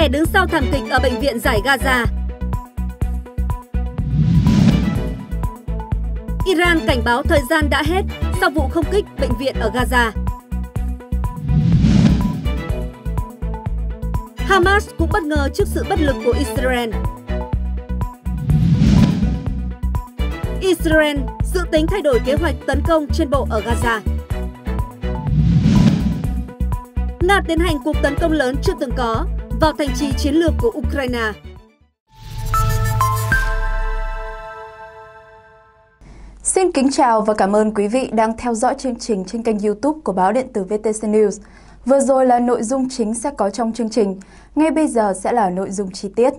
kẻ đứng sau thảm kịch ở bệnh viện giải Gaza. Iran cảnh báo thời gian đã hết sau vụ không kích bệnh viện ở Gaza. Hamas cũng bất ngờ trước sự bất lực của Israel. Israel dự tính thay đổi kế hoạch tấn công trên bộ ở Gaza. Nga tiến hành cuộc tấn công lớn chưa từng có vào thành trì chiến lược của Ukraine. Xin kính chào và cảm ơn quý vị đang theo dõi chương trình trên kênh YouTube của báo điện tử VTC News. Vừa rồi là nội dung chính sẽ có trong chương trình, ngay bây giờ sẽ là nội dung chi tiết.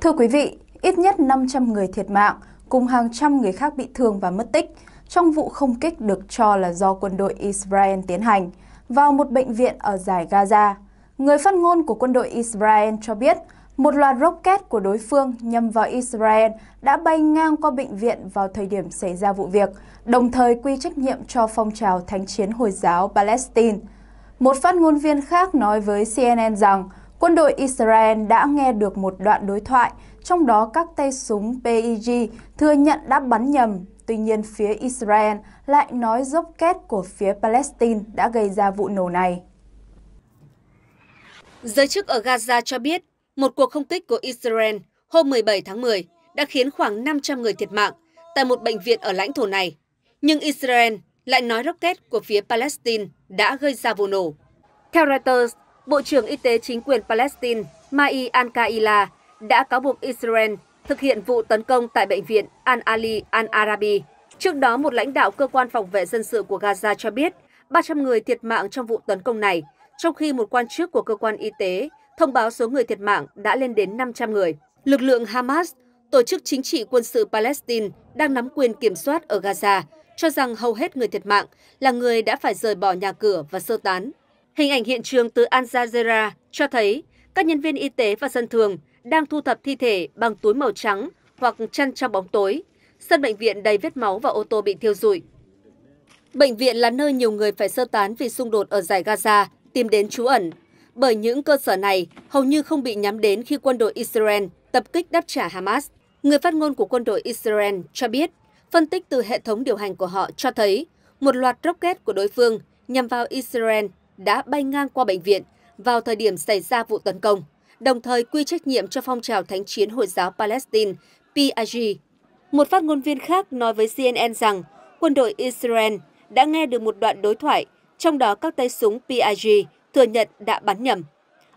Thưa quý vị, ít nhất 500 người thiệt mạng cùng hàng trăm người khác bị thương và mất tích trong vụ không kích được cho là do quân đội Israel tiến hành vào một bệnh viện ở giải Gaza. Người phát ngôn của quân đội Israel cho biết một loạt rocket của đối phương nhằm vào Israel đã bay ngang qua bệnh viện vào thời điểm xảy ra vụ việc, đồng thời quy trách nhiệm cho phong trào thánh chiến Hồi giáo Palestine. Một phát ngôn viên khác nói với CNN rằng quân đội Israel đã nghe được một đoạn đối thoại, trong đó các tay súng PIG thừa nhận đã bắn nhầm. Tuy nhiên, phía Israel lại nói rocket của phía Palestine đã gây ra vụ nổ này. Giới chức ở Gaza cho biết một cuộc không kích của Israel hôm 17 tháng 10 đã khiến khoảng 500 người thiệt mạng tại một bệnh viện ở lãnh thổ này. Nhưng Israel lại nói rocket của phía Palestine đã gây ra vụ nổ. Theo Reuters, Bộ trưởng Y tế chính quyền Palestine Mai Al-Kaila đã cáo buộc Israel thực hiện vụ tấn công tại bệnh viện Al-Ali Al-Arabi. Trước đó, một lãnh đạo cơ quan phòng vệ dân sự của Gaza cho biết 300 người thiệt mạng trong vụ tấn công này trong khi một quan chức của cơ quan y tế thông báo số người thiệt mạng đã lên đến 500 người. Lực lượng Hamas, tổ chức chính trị quân sự Palestine đang nắm quyền kiểm soát ở Gaza, cho rằng hầu hết người thiệt mạng là người đã phải rời bỏ nhà cửa và sơ tán. Hình ảnh hiện trường từ Al Jazeera cho thấy các nhân viên y tế và dân thường đang thu thập thi thể bằng túi màu trắng hoặc chăn trong bóng tối. Sân bệnh viện đầy vết máu và ô tô bị thiêu rụi. Bệnh viện là nơi nhiều người phải sơ tán vì xung đột ở giải Gaza tìm đến trú ẩn, bởi những cơ sở này hầu như không bị nhắm đến khi quân đội Israel tập kích đáp trả Hamas. Người phát ngôn của quân đội Israel cho biết, phân tích từ hệ thống điều hành của họ cho thấy một loạt rocket của đối phương nhằm vào Israel đã bay ngang qua bệnh viện vào thời điểm xảy ra vụ tấn công, đồng thời quy trách nhiệm cho phong trào thánh chiến Hồi giáo Palestine PIG. Một phát ngôn viên khác nói với CNN rằng quân đội Israel đã nghe được một đoạn đối thoại trong đó các tay súng PIG thừa nhận đã bắn nhầm.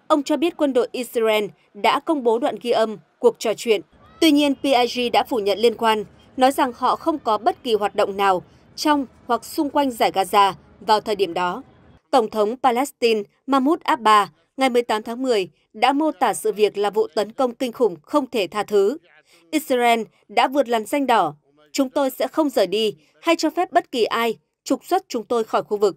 Ông cho biết quân đội Israel đã công bố đoạn ghi âm cuộc trò chuyện. Tuy nhiên, PIG đã phủ nhận liên quan, nói rằng họ không có bất kỳ hoạt động nào trong hoặc xung quanh giải Gaza vào thời điểm đó. Tổng thống Palestine Mahmoud Abbas ngày 18 tháng 10 đã mô tả sự việc là vụ tấn công kinh khủng không thể tha thứ. Israel đã vượt làn danh đỏ. Chúng tôi sẽ không rời đi hay cho phép bất kỳ ai trục xuất chúng tôi khỏi khu vực.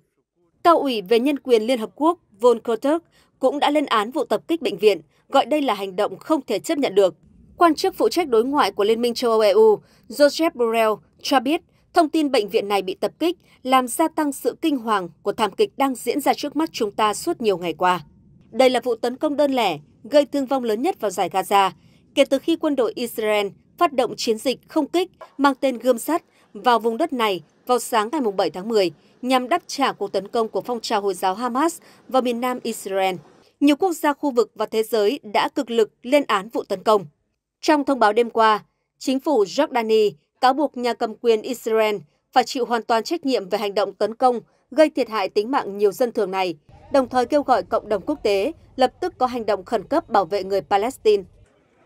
Cao ủy về nhân quyền Liên Hợp Quốc Volker Turk cũng đã lên án vụ tập kích bệnh viện, gọi đây là hành động không thể chấp nhận được. Quan chức phụ trách đối ngoại của Liên minh châu Âu EU, Joseph Borrell, cho biết thông tin bệnh viện này bị tập kích làm gia tăng sự kinh hoàng của thảm kịch đang diễn ra trước mắt chúng ta suốt nhiều ngày qua. Đây là vụ tấn công đơn lẻ gây thương vong lớn nhất vào giải Gaza kể từ khi quân đội Israel phát động chiến dịch không kích mang tên gươm sắt vào vùng đất này vào sáng ngày 7 tháng 10 nhằm đáp trả cuộc tấn công của phong trào Hồi giáo Hamas vào miền nam Israel. Nhiều quốc gia khu vực và thế giới đã cực lực lên án vụ tấn công. Trong thông báo đêm qua, chính phủ Jordani cáo buộc nhà cầm quyền Israel phải chịu hoàn toàn trách nhiệm về hành động tấn công gây thiệt hại tính mạng nhiều dân thường này, đồng thời kêu gọi cộng đồng quốc tế lập tức có hành động khẩn cấp bảo vệ người Palestine.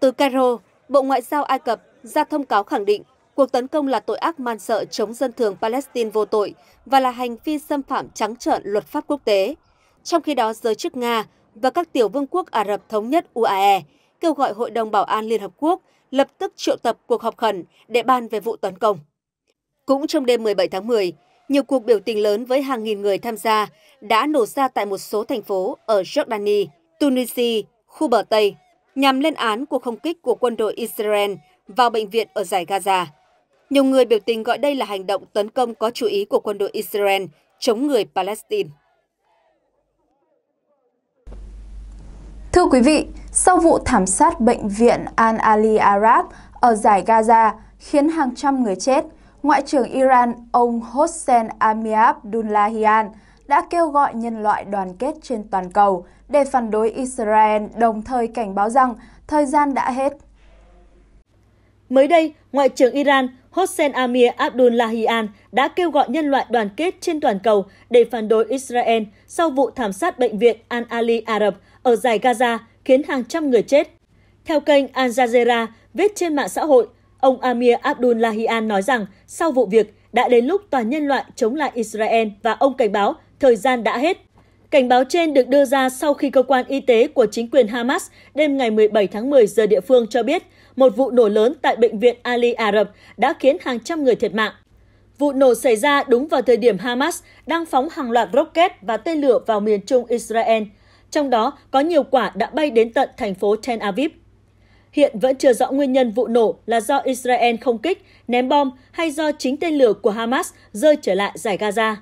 Từ Cairo, Bộ Ngoại giao Ai Cập ra thông cáo khẳng định Cuộc tấn công là tội ác man sợ chống dân thường Palestine vô tội và là hành vi xâm phạm trắng trợn luật pháp quốc tế. Trong khi đó, giới chức Nga và các tiểu vương quốc Ả Rập Thống nhất UAE kêu gọi Hội đồng Bảo an Liên Hợp Quốc lập tức triệu tập cuộc họp khẩn để bàn về vụ tấn công. Cũng trong đêm 17 tháng 10, nhiều cuộc biểu tình lớn với hàng nghìn người tham gia đã nổ ra tại một số thành phố ở Jordani, Tunisia, khu bờ Tây, nhằm lên án cuộc không kích của quân đội Israel vào bệnh viện ở giải Gaza. Nhiều người biểu tình gọi đây là hành động tấn công có chú ý của quân đội Israel chống người Palestine. Thưa quý vị, sau vụ thảm sát bệnh viện Al-Ali Arab ở giải Gaza khiến hàng trăm người chết, Ngoại trưởng Iran ông Hossein Amir Abdullahian đã kêu gọi nhân loại đoàn kết trên toàn cầu để phản đối Israel, đồng thời cảnh báo rằng thời gian đã hết. Mới đây, Ngoại trưởng Iran Hossein Amir Abdullahian đã kêu gọi nhân loại đoàn kết trên toàn cầu để phản đối Israel sau vụ thảm sát bệnh viện Al-Ali Arab ở giải Gaza khiến hàng trăm người chết. Theo kênh Al Jazeera viết trên mạng xã hội, ông Amir Abdullahian nói rằng sau vụ việc đã đến lúc toàn nhân loại chống lại Israel và ông cảnh báo thời gian đã hết. Cảnh báo trên được đưa ra sau khi cơ quan y tế của chính quyền Hamas đêm ngày 17 tháng 10 giờ địa phương cho biết một vụ nổ lớn tại bệnh viện Ali Ả Rập đã khiến hàng trăm người thiệt mạng. Vụ nổ xảy ra đúng vào thời điểm Hamas đang phóng hàng loạt rocket và tên lửa vào miền trung Israel, trong đó có nhiều quả đã bay đến tận thành phố Tel Aviv. Hiện vẫn chưa rõ nguyên nhân vụ nổ là do Israel không kích, ném bom hay do chính tên lửa của Hamas rơi trở lại giải Gaza.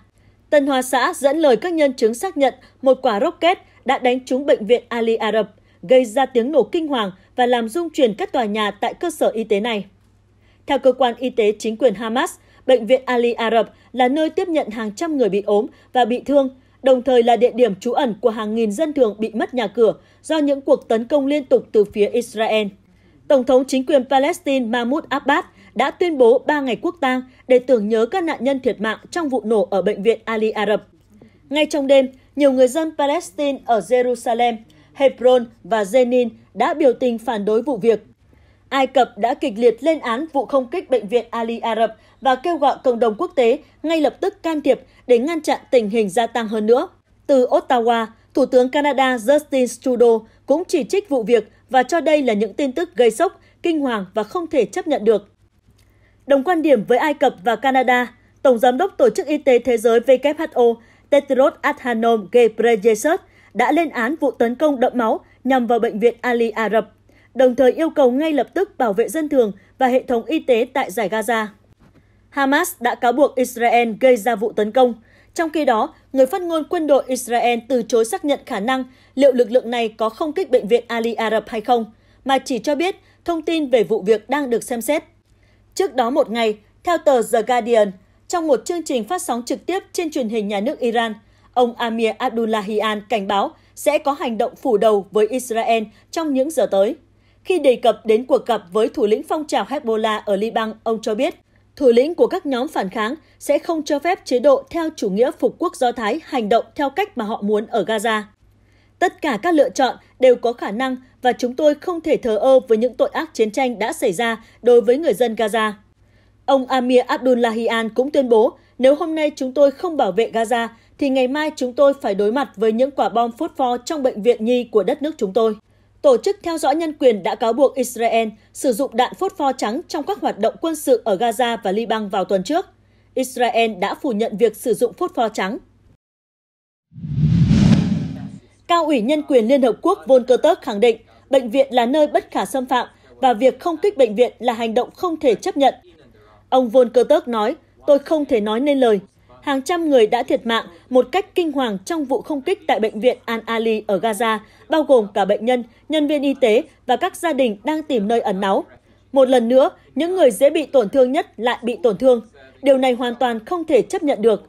Tân Hoa xã dẫn lời các nhân chứng xác nhận một quả rocket đã đánh trúng bệnh viện Ali Arab, gây ra tiếng nổ kinh hoàng và làm rung chuyển các tòa nhà tại cơ sở y tế này. Theo cơ quan y tế chính quyền Hamas, bệnh viện Ali Arab là nơi tiếp nhận hàng trăm người bị ốm và bị thương, đồng thời là địa điểm trú ẩn của hàng nghìn dân thường bị mất nhà cửa do những cuộc tấn công liên tục từ phía Israel. Tổng thống chính quyền Palestine Mahmoud Abbas đã tuyên bố 3 ngày quốc tang để tưởng nhớ các nạn nhân thiệt mạng trong vụ nổ ở bệnh viện Ali Arab. Ngay trong đêm, nhiều người dân Palestine ở Jerusalem, Hebron và Jenin đã biểu tình phản đối vụ việc. Ai Cập đã kịch liệt lên án vụ không kích bệnh viện Ali Arab và kêu gọi cộng đồng quốc tế ngay lập tức can thiệp để ngăn chặn tình hình gia tăng hơn nữa. Từ Ottawa, Thủ tướng Canada Justin Trudeau cũng chỉ trích vụ việc và cho đây là những tin tức gây sốc, kinh hoàng và không thể chấp nhận được. Đồng quan điểm với Ai Cập và Canada, Tổng Giám đốc Tổ chức Y tế Thế giới WHO Tedros Adhanom Ghebreyesus đã lên án vụ tấn công đẫm máu nhằm vào bệnh viện Ali Ả Rập, đồng thời yêu cầu ngay lập tức bảo vệ dân thường và hệ thống y tế tại giải Gaza. Hamas đã cáo buộc Israel gây ra vụ tấn công. Trong khi đó, người phát ngôn quân đội Israel từ chối xác nhận khả năng liệu lực lượng này có không kích bệnh viện Ali Ả Rập hay không, mà chỉ cho biết thông tin về vụ việc đang được xem xét. Trước đó một ngày, theo tờ The Guardian, trong một chương trình phát sóng trực tiếp trên truyền hình nhà nước Iran, ông Amir Abdullahian cảnh báo sẽ có hành động phủ đầu với Israel trong những giờ tới. Khi đề cập đến cuộc gặp với thủ lĩnh phong trào Hezbollah ở Liban, ông cho biết thủ lĩnh của các nhóm phản kháng sẽ không cho phép chế độ theo chủ nghĩa phục quốc Do Thái hành động theo cách mà họ muốn ở Gaza. Tất cả các lựa chọn đều có khả năng và chúng tôi không thể thờ ơ với những tội ác chiến tranh đã xảy ra đối với người dân Gaza. Ông Amir Abdullahian cũng tuyên bố, nếu hôm nay chúng tôi không bảo vệ Gaza thì ngày mai chúng tôi phải đối mặt với những quả bom phốt pho trong bệnh viện nhi của đất nước chúng tôi. Tổ chức theo dõi nhân quyền đã cáo buộc Israel sử dụng đạn phốt pho trắng trong các hoạt động quân sự ở Gaza và Liban vào tuần trước. Israel đã phủ nhận việc sử dụng phốt pho trắng. Cao ủy Nhân quyền Liên Hợp Quốc Volker Turk khẳng định bệnh viện là nơi bất khả xâm phạm và việc không kích bệnh viện là hành động không thể chấp nhận. Ông Volker Turk nói, tôi không thể nói nên lời hàng trăm người đã thiệt mạng một cách kinh hoàng trong vụ không kích tại bệnh viện Al-Ali ở Gaza, bao gồm cả bệnh nhân, nhân viên y tế và các gia đình đang tìm nơi ẩn náu. Một lần nữa, những người dễ bị tổn thương nhất lại bị tổn thương. Điều này hoàn toàn không thể chấp nhận được.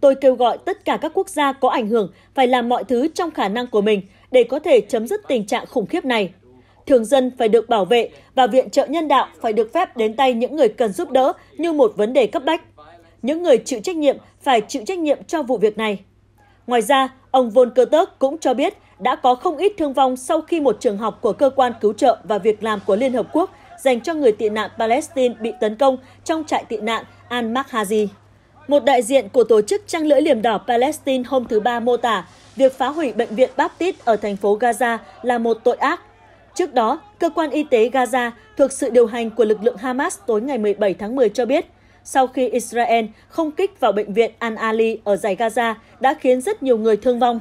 Tôi kêu gọi tất cả các quốc gia có ảnh hưởng phải làm mọi thứ trong khả năng của mình để có thể chấm dứt tình trạng khủng khiếp này. Thường dân phải được bảo vệ và viện trợ nhân đạo phải được phép đến tay những người cần giúp đỡ như một vấn đề cấp bách những người chịu trách nhiệm phải chịu trách nhiệm cho vụ việc này. Ngoài ra, ông Volkerberg cũng cho biết đã có không ít thương vong sau khi một trường học của cơ quan cứu trợ và việc làm của Liên Hợp Quốc dành cho người tị nạn Palestine bị tấn công trong trại tị nạn Al-Makhazi. Một đại diện của tổ chức Trăng lưỡi liềm đỏ Palestine hôm thứ Ba mô tả việc phá hủy bệnh viện Baptist ở thành phố Gaza là một tội ác. Trước đó, cơ quan y tế Gaza thuộc sự điều hành của lực lượng Hamas tối ngày 17 tháng 10 cho biết – sau khi Israel không kích vào bệnh viện Al-Ali ở giải Gaza đã khiến rất nhiều người thương vong.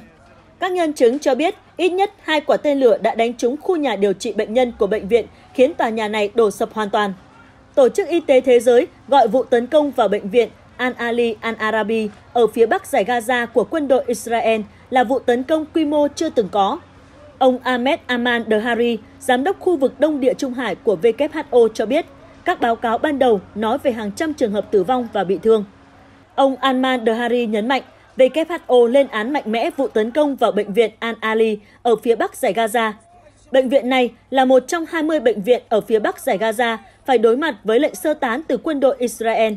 Các nhân chứng cho biết ít nhất hai quả tên lửa đã đánh trúng khu nhà điều trị bệnh nhân của bệnh viện, khiến tòa nhà này đổ sập hoàn toàn. Tổ chức Y tế Thế giới gọi vụ tấn công vào bệnh viện Al-Ali Al-Arabi ở phía bắc giải Gaza của quân đội Israel là vụ tấn công quy mô chưa từng có. Ông Ahmed Aman Dehari, giám đốc khu vực Đông Địa Trung Hải của WHO cho biết, các báo cáo ban đầu nói về hàng trăm trường hợp tử vong và bị thương. Ông Alman Dahari nhấn mạnh, WHO lên án mạnh mẽ vụ tấn công vào bệnh viện Al-Ali ở phía bắc giải Gaza. Bệnh viện này là một trong 20 bệnh viện ở phía bắc giải Gaza phải đối mặt với lệnh sơ tán từ quân đội Israel.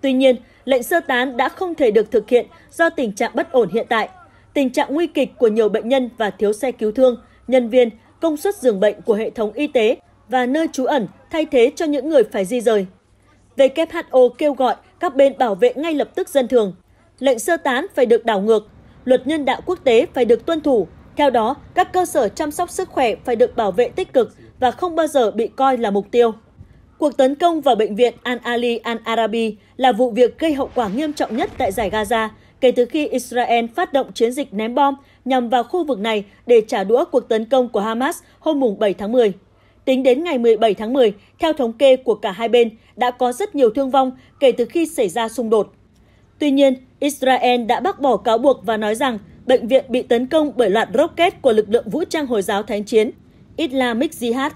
Tuy nhiên, lệnh sơ tán đã không thể được thực hiện do tình trạng bất ổn hiện tại, tình trạng nguy kịch của nhiều bệnh nhân và thiếu xe cứu thương, nhân viên, công suất giường bệnh của hệ thống y tế và nơi trú ẩn thay thế cho những người phải di rời. WHO kêu gọi các bên bảo vệ ngay lập tức dân thường. Lệnh sơ tán phải được đảo ngược, luật nhân đạo quốc tế phải được tuân thủ. Theo đó, các cơ sở chăm sóc sức khỏe phải được bảo vệ tích cực và không bao giờ bị coi là mục tiêu. Cuộc tấn công vào bệnh viện Al-Ali Al-Arabi là vụ việc gây hậu quả nghiêm trọng nhất tại giải Gaza kể từ khi Israel phát động chiến dịch ném bom nhằm vào khu vực này để trả đũa cuộc tấn công của Hamas hôm 7 tháng 10. Tính đến ngày 17 tháng 10, theo thống kê của cả hai bên, đã có rất nhiều thương vong kể từ khi xảy ra xung đột. Tuy nhiên, Israel đã bác bỏ cáo buộc và nói rằng bệnh viện bị tấn công bởi loạt rocket của lực lượng vũ trang Hồi giáo Thánh chiến Islamic Jihad.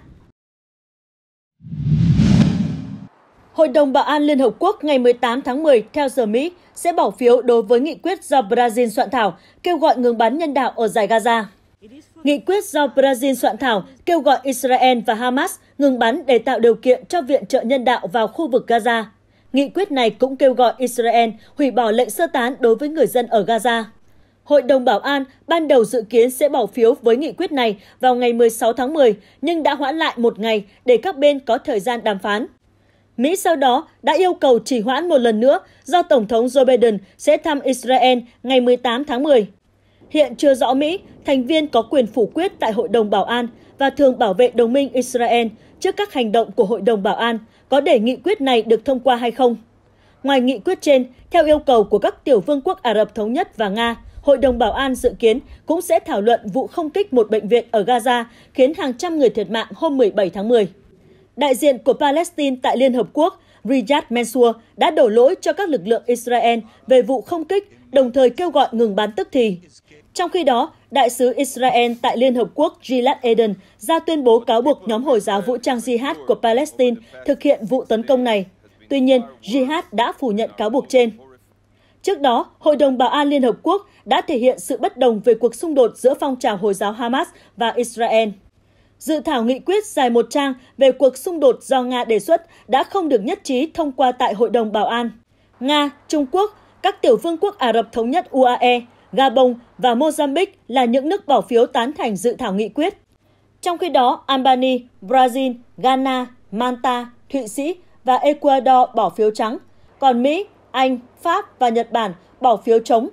Hội đồng Bảo an Liên Hợp Quốc ngày 18 tháng 10 theo giờ Mỹ sẽ bỏ phiếu đối với nghị quyết do Brazil soạn thảo kêu gọi ngừng bắn nhân đạo ở giải Gaza. Nghị quyết do Brazil soạn thảo kêu gọi Israel và Hamas ngừng bắn để tạo điều kiện cho viện trợ nhân đạo vào khu vực Gaza. Nghị quyết này cũng kêu gọi Israel hủy bỏ lệnh sơ tán đối với người dân ở Gaza. Hội đồng Bảo an ban đầu dự kiến sẽ bỏ phiếu với nghị quyết này vào ngày 16 tháng 10, nhưng đã hoãn lại một ngày để các bên có thời gian đàm phán. Mỹ sau đó đã yêu cầu chỉ hoãn một lần nữa do Tổng thống Joe Biden sẽ thăm Israel ngày 18 tháng 10. Hiện chưa rõ Mỹ, thành viên có quyền phủ quyết tại Hội đồng Bảo an và thường bảo vệ đồng minh Israel trước các hành động của Hội đồng Bảo an, có để nghị quyết này được thông qua hay không. Ngoài nghị quyết trên, theo yêu cầu của các tiểu vương quốc Ả Rập Thống Nhất và Nga, Hội đồng Bảo an dự kiến cũng sẽ thảo luận vụ không kích một bệnh viện ở Gaza khiến hàng trăm người thiệt mạng hôm 17 tháng 10. Đại diện của Palestine tại Liên Hợp Quốc Riyad Mansour đã đổ lỗi cho các lực lượng Israel về vụ không kích, đồng thời kêu gọi ngừng bắn tức thì. Trong khi đó, đại sứ Israel tại Liên Hợp Quốc Gilad Eden ra tuyên bố cáo buộc nhóm Hồi giáo vũ trang Jihad của Palestine thực hiện vụ tấn công này. Tuy nhiên, Jihad đã phủ nhận cáo buộc trên. Trước đó, Hội đồng Bảo an Liên Hợp Quốc đã thể hiện sự bất đồng về cuộc xung đột giữa phong trào Hồi giáo Hamas và Israel. Dự thảo nghị quyết dài một trang về cuộc xung đột do Nga đề xuất đã không được nhất trí thông qua tại Hội đồng Bảo an. Nga, Trung Quốc, các tiểu vương quốc Ả Rập Thống nhất UAE Gabon và Mozambique là những nước bỏ phiếu tán thành dự thảo nghị quyết. Trong khi đó, Albania, Brazil, Ghana, Malta, Thụy Sĩ và Ecuador bỏ phiếu trắng, còn Mỹ, Anh, Pháp và Nhật Bản bỏ phiếu chống.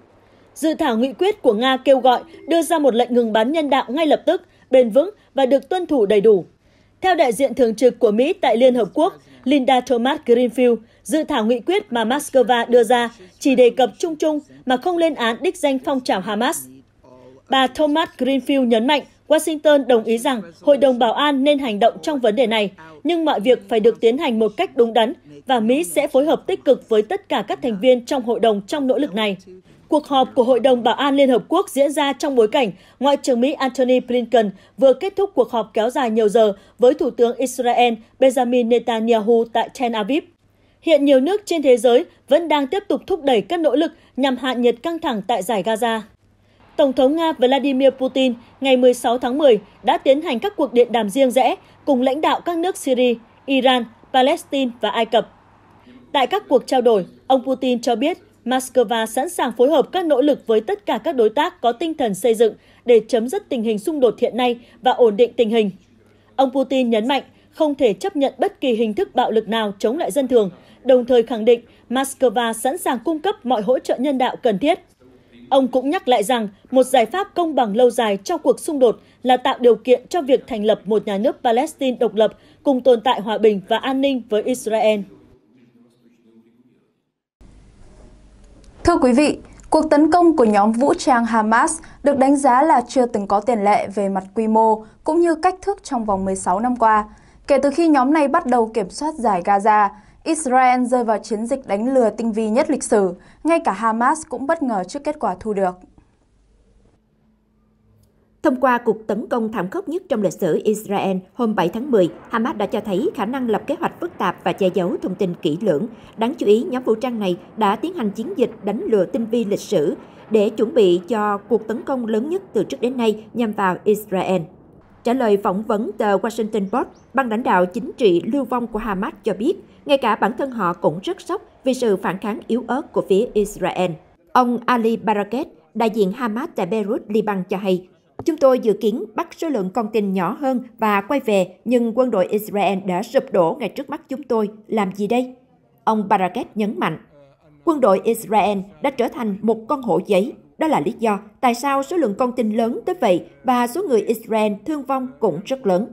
Dự thảo nghị quyết của Nga kêu gọi đưa ra một lệnh ngừng bắn nhân đạo ngay lập tức, bền vững và được tuân thủ đầy đủ. Theo đại diện thường trực của Mỹ tại Liên Hợp Quốc, Linda Thomas Greenfield, Dự thảo nghị quyết mà Moscow đưa ra chỉ đề cập chung chung mà không lên án đích danh phong trào Hamas. Bà Thomas Greenfield nhấn mạnh Washington đồng ý rằng Hội đồng Bảo an nên hành động trong vấn đề này, nhưng mọi việc phải được tiến hành một cách đúng đắn và Mỹ sẽ phối hợp tích cực với tất cả các thành viên trong hội đồng trong nỗ lực này. Cuộc họp của Hội đồng Bảo an Liên Hợp Quốc diễn ra trong bối cảnh Ngoại trưởng Mỹ Antony Blinken vừa kết thúc cuộc họp kéo dài nhiều giờ với Thủ tướng Israel Benjamin Netanyahu tại Tel Aviv. Hiện nhiều nước trên thế giới vẫn đang tiếp tục thúc đẩy các nỗ lực nhằm hạ nhiệt căng thẳng tại giải Gaza. Tổng thống Nga Vladimir Putin ngày 16 tháng 10 đã tiến hành các cuộc điện đàm riêng rẽ cùng lãnh đạo các nước Syria, Iran, Palestine và Ai Cập. Tại các cuộc trao đổi, ông Putin cho biết Moscow sẵn sàng phối hợp các nỗ lực với tất cả các đối tác có tinh thần xây dựng để chấm dứt tình hình xung đột hiện nay và ổn định tình hình. Ông Putin nhấn mạnh không thể chấp nhận bất kỳ hình thức bạo lực nào chống lại dân thường, đồng thời khẳng định Moscow sẵn sàng cung cấp mọi hỗ trợ nhân đạo cần thiết. Ông cũng nhắc lại rằng một giải pháp công bằng lâu dài cho cuộc xung đột là tạo điều kiện cho việc thành lập một nhà nước Palestine độc lập cùng tồn tại hòa bình và an ninh với Israel. Thưa quý vị, cuộc tấn công của nhóm vũ trang Hamas được đánh giá là chưa từng có tiền lệ về mặt quy mô cũng như cách thức trong vòng 16 năm qua – Kể từ khi nhóm này bắt đầu kiểm soát giải Gaza, Israel rơi vào chiến dịch đánh lừa tinh vi nhất lịch sử, ngay cả Hamas cũng bất ngờ trước kết quả thu được. Thông qua cuộc tấn công thảm khốc nhất trong lịch sử Israel hôm 7 tháng 10, Hamas đã cho thấy khả năng lập kế hoạch phức tạp và che giấu thông tin kỹ lưỡng. Đáng chú ý, nhóm vũ trang này đã tiến hành chiến dịch đánh lừa tinh vi lịch sử để chuẩn bị cho cuộc tấn công lớn nhất từ trước đến nay nhằm vào Israel. Trả lời phỏng vấn tờ Washington Post, ban lãnh đạo chính trị lưu vong của Hamas cho biết, ngay cả bản thân họ cũng rất sốc vì sự phản kháng yếu ớt của phía Israel. Ông Ali Baraket, đại diện Hamas tại Beirut, Liban cho hay, Chúng tôi dự kiến bắt số lượng con tin nhỏ hơn và quay về, nhưng quân đội Israel đã sụp đổ ngay trước mắt chúng tôi. Làm gì đây? Ông Baraket nhấn mạnh. Quân đội Israel đã trở thành một con hổ giấy đó là lý do tại sao số lượng con tin lớn tới vậy và số người Israel thương vong cũng rất lớn.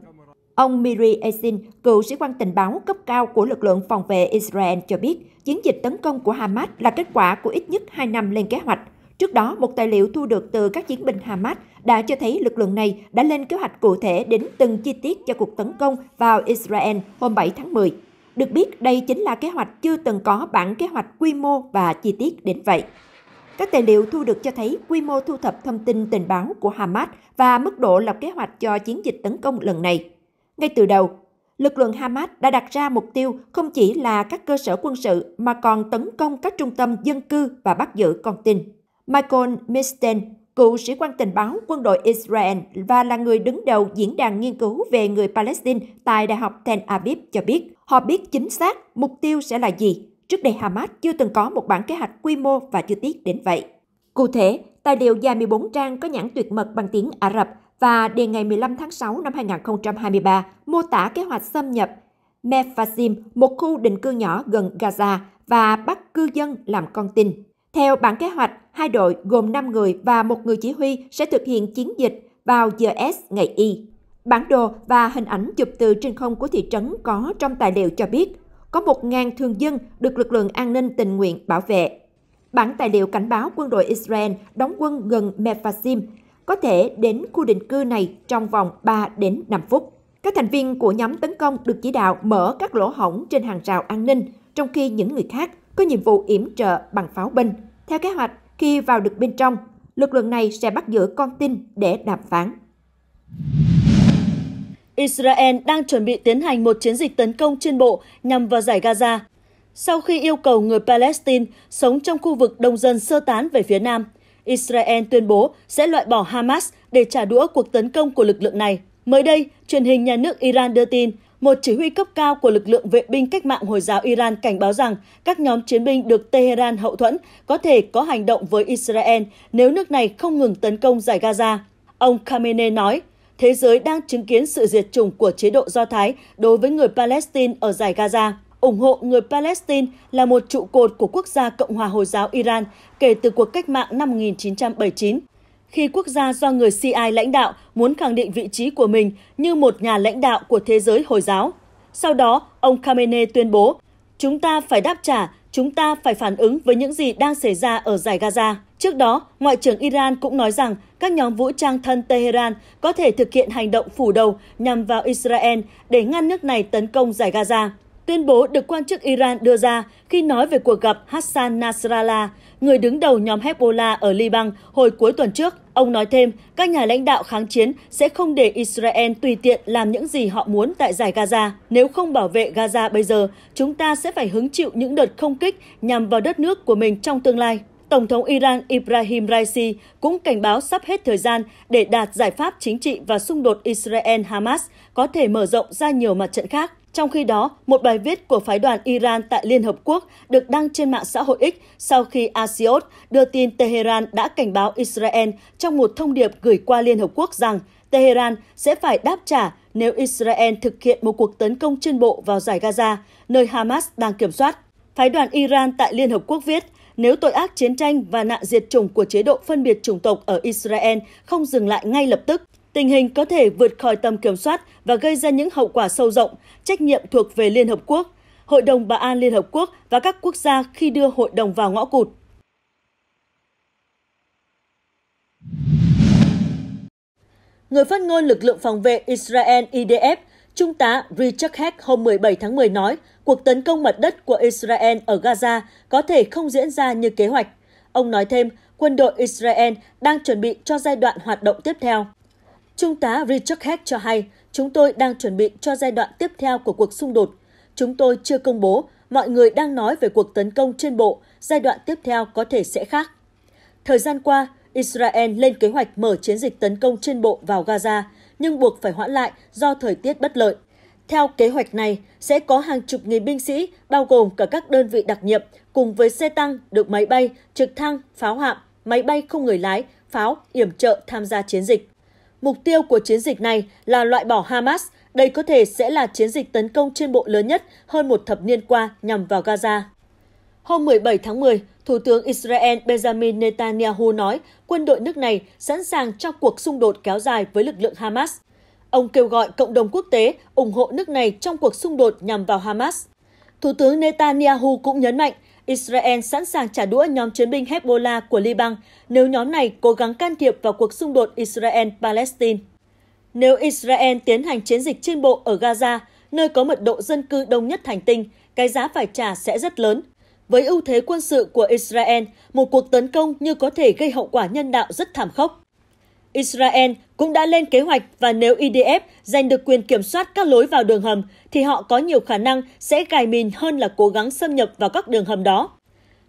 Ông Miri Esin, cựu sĩ quan tình báo cấp cao của lực lượng phòng vệ Israel cho biết, chiến dịch tấn công của Hamas là kết quả của ít nhất 2 năm lên kế hoạch. Trước đó, một tài liệu thu được từ các chiến binh Hamas đã cho thấy lực lượng này đã lên kế hoạch cụ thể đến từng chi tiết cho cuộc tấn công vào Israel hôm 7 tháng 10. Được biết, đây chính là kế hoạch chưa từng có bản kế hoạch quy mô và chi tiết đến vậy. Các tài liệu thu được cho thấy quy mô thu thập thông tin tình báo của Hamas và mức độ lập kế hoạch cho chiến dịch tấn công lần này. Ngay từ đầu, lực lượng Hamas đã đặt ra mục tiêu không chỉ là các cơ sở quân sự mà còn tấn công các trung tâm dân cư và bắt giữ con tin. Michael Misten, cựu sĩ quan tình báo quân đội Israel và là người đứng đầu diễn đàn nghiên cứu về người Palestine tại Đại học Tel Aviv cho biết, họ biết chính xác mục tiêu sẽ là gì Trước đây Hamas chưa từng có một bản kế hoạch quy mô và chi tiết đến vậy. Cụ thể, tài liệu dài 14 trang có nhãn tuyệt mật bằng tiếng Ả Rập và đề ngày 15 tháng 6 năm 2023 mô tả kế hoạch xâm nhập Mefasim, một khu định cư nhỏ gần Gaza và bắt cư dân làm con tin. Theo bản kế hoạch, hai đội gồm 5 người và một người chỉ huy sẽ thực hiện chiến dịch vào giờ S ngày Y. Bản đồ và hình ảnh chụp từ trên không của thị trấn có trong tài liệu cho biết có 1.000 thường dân được lực lượng an ninh tình nguyện bảo vệ. Bản tài liệu cảnh báo quân đội Israel đóng quân gần Mefasim có thể đến khu định cư này trong vòng 3 đến 5 phút. Các thành viên của nhóm tấn công được chỉ đạo mở các lỗ hổng trên hàng rào an ninh, trong khi những người khác có nhiệm vụ yểm trợ bằng pháo binh. Theo kế hoạch, khi vào được bên trong, lực lượng này sẽ bắt giữ con tin để đàm phán. Israel đang chuẩn bị tiến hành một chiến dịch tấn công trên bộ nhằm vào giải Gaza, sau khi yêu cầu người Palestine sống trong khu vực đông dân sơ tán về phía nam. Israel tuyên bố sẽ loại bỏ Hamas để trả đũa cuộc tấn công của lực lượng này. Mới đây, truyền hình nhà nước Iran đưa tin, một chỉ huy cấp cao của lực lượng vệ binh cách mạng Hồi giáo Iran cảnh báo rằng các nhóm chiến binh được Tehran hậu thuẫn có thể có hành động với Israel nếu nước này không ngừng tấn công giải Gaza. Ông Khamenei nói, thế giới đang chứng kiến sự diệt chủng của chế độ Do Thái đối với người Palestine ở giải Gaza. Ủng hộ người Palestine là một trụ cột của quốc gia Cộng hòa Hồi giáo Iran kể từ cuộc cách mạng năm 1979 khi quốc gia do người Shia lãnh đạo muốn khẳng định vị trí của mình như một nhà lãnh đạo của thế giới Hồi giáo. Sau đó, ông Khamenei tuyên bố, chúng ta phải đáp trả chúng ta phải phản ứng với những gì đang xảy ra ở giải Gaza. Trước đó, Ngoại trưởng Iran cũng nói rằng các nhóm vũ trang thân Tehran có thể thực hiện hành động phủ đầu nhằm vào Israel để ngăn nước này tấn công giải Gaza. Tuyên bố được quan chức Iran đưa ra khi nói về cuộc gặp Hassan Nasrallah, người đứng đầu nhóm Hezbollah ở Liban hồi cuối tuần trước. Ông nói thêm, các nhà lãnh đạo kháng chiến sẽ không để Israel tùy tiện làm những gì họ muốn tại giải Gaza. Nếu không bảo vệ Gaza bây giờ, chúng ta sẽ phải hứng chịu những đợt không kích nhằm vào đất nước của mình trong tương lai. Tổng thống Iran Ibrahim Raisi cũng cảnh báo sắp hết thời gian để đạt giải pháp chính trị và xung đột Israel-Hamas có thể mở rộng ra nhiều mặt trận khác. Trong khi đó, một bài viết của phái đoàn Iran tại Liên Hợp Quốc được đăng trên mạng xã hội X sau khi Asiot đưa tin Tehran đã cảnh báo Israel trong một thông điệp gửi qua Liên Hợp Quốc rằng Tehran sẽ phải đáp trả nếu Israel thực hiện một cuộc tấn công trên bộ vào giải Gaza, nơi Hamas đang kiểm soát. Phái đoàn Iran tại Liên Hợp Quốc viết, nếu tội ác chiến tranh và nạn diệt chủng của chế độ phân biệt chủng tộc ở Israel không dừng lại ngay lập tức, tình hình có thể vượt khỏi tầm kiểm soát và gây ra những hậu quả sâu rộng, trách nhiệm thuộc về Liên Hợp Quốc, Hội đồng Bảo an Liên Hợp Quốc và các quốc gia khi đưa hội đồng vào ngõ cụt. Người phát ngôn lực lượng phòng vệ Israel IDF, Trung tá Richard Heck hôm 17 tháng 10 nói cuộc tấn công mặt đất của Israel ở Gaza có thể không diễn ra như kế hoạch. Ông nói thêm, quân đội Israel đang chuẩn bị cho giai đoạn hoạt động tiếp theo. Trung tá Richard Heck cho hay, chúng tôi đang chuẩn bị cho giai đoạn tiếp theo của cuộc xung đột. Chúng tôi chưa công bố, mọi người đang nói về cuộc tấn công trên bộ, giai đoạn tiếp theo có thể sẽ khác. Thời gian qua, Israel lên kế hoạch mở chiến dịch tấn công trên bộ vào Gaza, nhưng buộc phải hoãn lại do thời tiết bất lợi. Theo kế hoạch này, sẽ có hàng chục nghìn binh sĩ, bao gồm cả các đơn vị đặc nhiệm, cùng với xe tăng, được máy bay, trực thăng, pháo hạm, máy bay không người lái, pháo, yểm trợ tham gia chiến dịch. Mục tiêu của chiến dịch này là loại bỏ Hamas. Đây có thể sẽ là chiến dịch tấn công trên bộ lớn nhất hơn một thập niên qua nhằm vào Gaza. Hôm 17 tháng 10, Thủ tướng Israel Benjamin Netanyahu nói quân đội nước này sẵn sàng cho cuộc xung đột kéo dài với lực lượng Hamas. Ông kêu gọi cộng đồng quốc tế ủng hộ nước này trong cuộc xung đột nhằm vào Hamas. Thủ tướng Netanyahu cũng nhấn mạnh Israel sẵn sàng trả đũa nhóm chiến binh Hezbollah của Liban nếu nhóm này cố gắng can thiệp vào cuộc xung đột Israel-Palestine. Nếu Israel tiến hành chiến dịch trên bộ ở Gaza, nơi có mật độ dân cư đông nhất hành tinh, cái giá phải trả sẽ rất lớn. Với ưu thế quân sự của Israel, một cuộc tấn công như có thể gây hậu quả nhân đạo rất thảm khốc. Israel cũng đã lên kế hoạch và nếu IDF e giành được quyền kiểm soát các lối vào đường hầm, thì họ có nhiều khả năng sẽ cài mìn hơn là cố gắng xâm nhập vào các đường hầm đó.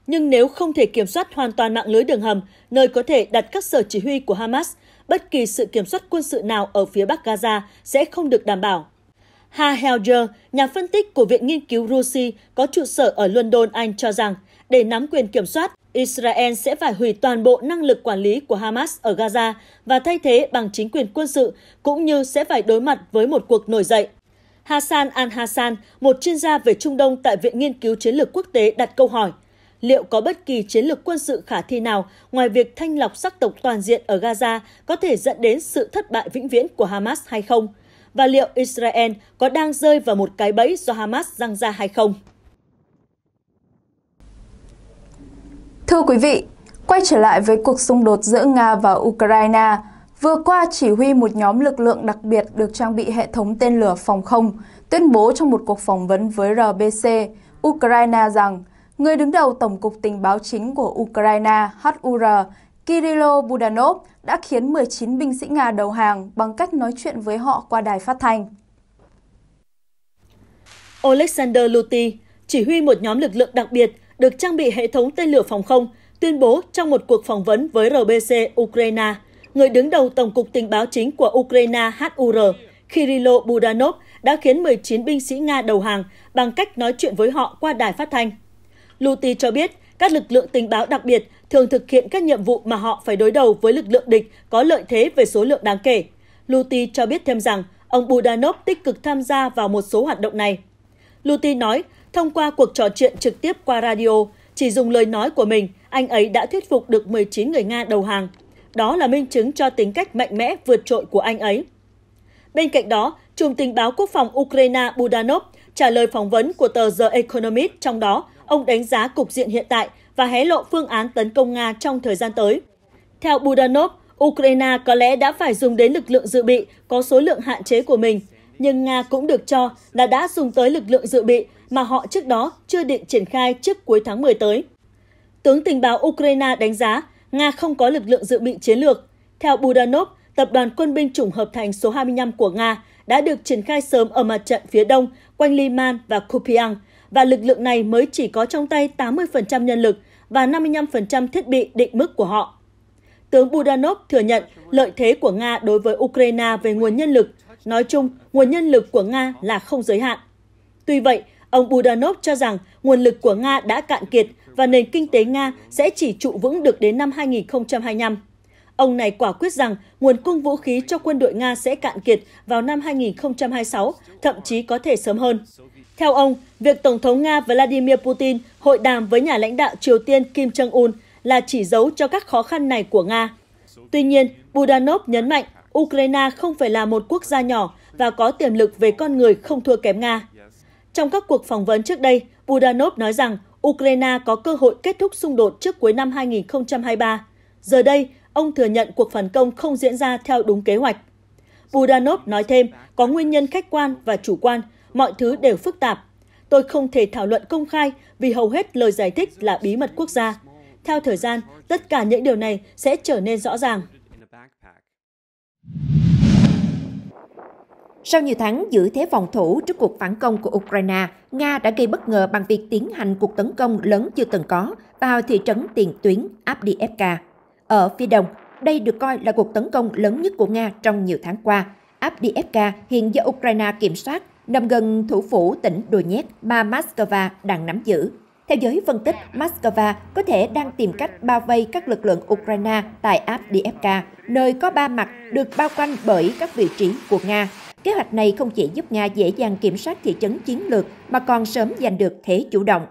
Nhưng nếu không thể kiểm soát hoàn toàn mạng lưới đường hầm, nơi có thể đặt các sở chỉ huy của Hamas, bất kỳ sự kiểm soát quân sự nào ở phía Bắc Gaza sẽ không được đảm bảo. Ha Helger, nhà phân tích của Viện Nghiên cứu Russi có trụ sở ở London, Anh cho rằng, để nắm quyền kiểm soát, Israel sẽ phải hủy toàn bộ năng lực quản lý của Hamas ở Gaza và thay thế bằng chính quyền quân sự, cũng như sẽ phải đối mặt với một cuộc nổi dậy. Hassan Al-Hassan, một chuyên gia về Trung Đông tại Viện Nghiên cứu Chiến lược Quốc tế đặt câu hỏi, liệu có bất kỳ chiến lược quân sự khả thi nào ngoài việc thanh lọc sắc tộc toàn diện ở Gaza có thể dẫn đến sự thất bại vĩnh viễn của Hamas hay không? Và liệu Israel có đang rơi vào một cái bẫy do Hamas răng ra hay không? Thưa quý vị, quay trở lại với cuộc xung đột giữa Nga và Ukraine, vừa qua chỉ huy một nhóm lực lượng đặc biệt được trang bị hệ thống tên lửa phòng không tuyên bố trong một cuộc phỏng vấn với RBC, Ukraine rằng người đứng đầu Tổng cục Tình báo chính của Ukraine HUR Kirilo Budanov đã khiến 19 binh sĩ Nga đầu hàng bằng cách nói chuyện với họ qua đài phát thanh. Alexander Luty, chỉ huy một nhóm lực lượng đặc biệt được trang bị hệ thống tên lửa phòng không, tuyên bố trong một cuộc phỏng vấn với RBC Ukraine. Người đứng đầu Tổng cục Tình báo chính của Ukraine HUR, Kirilo Budanov, đã khiến 19 binh sĩ Nga đầu hàng bằng cách nói chuyện với họ qua đài phát thanh. Luti cho biết, các lực lượng tình báo đặc biệt thường thực hiện các nhiệm vụ mà họ phải đối đầu với lực lượng địch có lợi thế về số lượng đáng kể. Luti cho biết thêm rằng, ông Budanov tích cực tham gia vào một số hoạt động này. Luti nói, Thông qua cuộc trò chuyện trực tiếp qua radio, chỉ dùng lời nói của mình, anh ấy đã thuyết phục được 19 người Nga đầu hàng. Đó là minh chứng cho tính cách mạnh mẽ vượt trội của anh ấy. Bên cạnh đó, Trung tình báo quốc phòng Ukraine Budanov trả lời phỏng vấn của tờ The Economist trong đó, ông đánh giá cục diện hiện tại và hé lộ phương án tấn công Nga trong thời gian tới. Theo Budanov, Ukraine có lẽ đã phải dùng đến lực lượng dự bị có số lượng hạn chế của mình, nhưng Nga cũng được cho là đã dùng tới lực lượng dự bị mà họ trước đó chưa định triển khai trước cuối tháng 10 tới. Tướng tình báo Ukraine đánh giá Nga không có lực lượng dự bị chiến lược. Theo Budanov, tập đoàn quân binh chủng hợp thành số 25 của Nga đã được triển khai sớm ở mặt trận phía đông quanh Liman và Kupiang, và lực lượng này mới chỉ có trong tay 80% nhân lực và 55% thiết bị định mức của họ. Tướng Budanov thừa nhận lợi thế của Nga đối với Ukraine về nguồn nhân lực. Nói chung, nguồn nhân lực của Nga là không giới hạn. Tuy vậy, Ông Budanov cho rằng nguồn lực của Nga đã cạn kiệt và nền kinh tế Nga sẽ chỉ trụ vững được đến năm 2025. Ông này quả quyết rằng nguồn cung vũ khí cho quân đội Nga sẽ cạn kiệt vào năm 2026, thậm chí có thể sớm hơn. Theo ông, việc Tổng thống Nga Vladimir Putin hội đàm với nhà lãnh đạo Triều Tiên Kim Jong-un là chỉ dấu cho các khó khăn này của Nga. Tuy nhiên, Budanov nhấn mạnh Ukraine không phải là một quốc gia nhỏ và có tiềm lực về con người không thua kém Nga. Trong các cuộc phỏng vấn trước đây, Budanov nói rằng Ukraine có cơ hội kết thúc xung đột trước cuối năm 2023. Giờ đây, ông thừa nhận cuộc phản công không diễn ra theo đúng kế hoạch. Budanov nói thêm, có nguyên nhân khách quan và chủ quan, mọi thứ đều phức tạp. Tôi không thể thảo luận công khai vì hầu hết lời giải thích là bí mật quốc gia. Theo thời gian, tất cả những điều này sẽ trở nên rõ ràng. Sau nhiều tháng giữ thế phòng thủ trước cuộc phản công của Ukraine, Nga đã gây bất ngờ bằng việc tiến hành cuộc tấn công lớn chưa từng có vào thị trấn tiền tuyến Abdiivka. Ở phía đông, đây được coi là cuộc tấn công lớn nhất của Nga trong nhiều tháng qua. Abdiivka hiện do Ukraine kiểm soát, nằm gần thủ phủ tỉnh Donetsk mà Moscow đang nắm giữ. Theo giới phân tích, Moscow có thể đang tìm cách bao vây các lực lượng Ukraine tại Abdiivka, nơi có ba mặt được bao quanh bởi các vị trí của Nga Kế hoạch này không chỉ giúp Nga dễ dàng kiểm soát thị trấn chiến lược mà còn sớm giành được thế chủ động.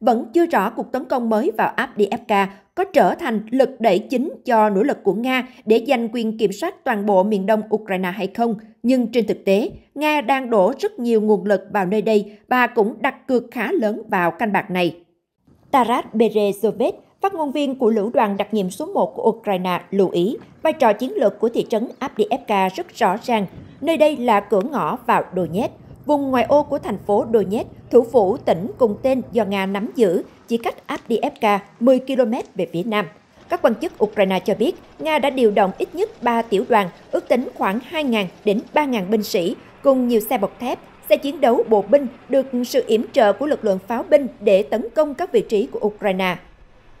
Vẫn chưa rõ cuộc tấn công mới vào Abdiivka có trở thành lực đẩy chính cho nỗ lực của Nga để giành quyền kiểm soát toàn bộ miền đông Ukraine hay không. Nhưng trên thực tế, Nga đang đổ rất nhiều nguồn lực vào nơi đây và cũng đặt cược khá lớn vào canh bạc này. Taras Berezovet, Phát ngôn viên của lữ đoàn đặc nhiệm số 1 của Ukraine lưu ý, vai trò chiến lược của thị trấn Abdiivka rất rõ ràng, nơi đây là cửa ngõ vào Donetsk. Vùng ngoại ô của thành phố Donetsk, thủ phủ tỉnh cùng tên do Nga nắm giữ, chỉ cách Abdiivka 10 km về phía nam. Các quan chức Ukraine cho biết, Nga đã điều động ít nhất 3 tiểu đoàn, ước tính khoảng 2.000 đến 3.000 binh sĩ, cùng nhiều xe bọc thép, xe chiến đấu bộ binh được sự yểm trợ của lực lượng pháo binh để tấn công các vị trí của Ukraine.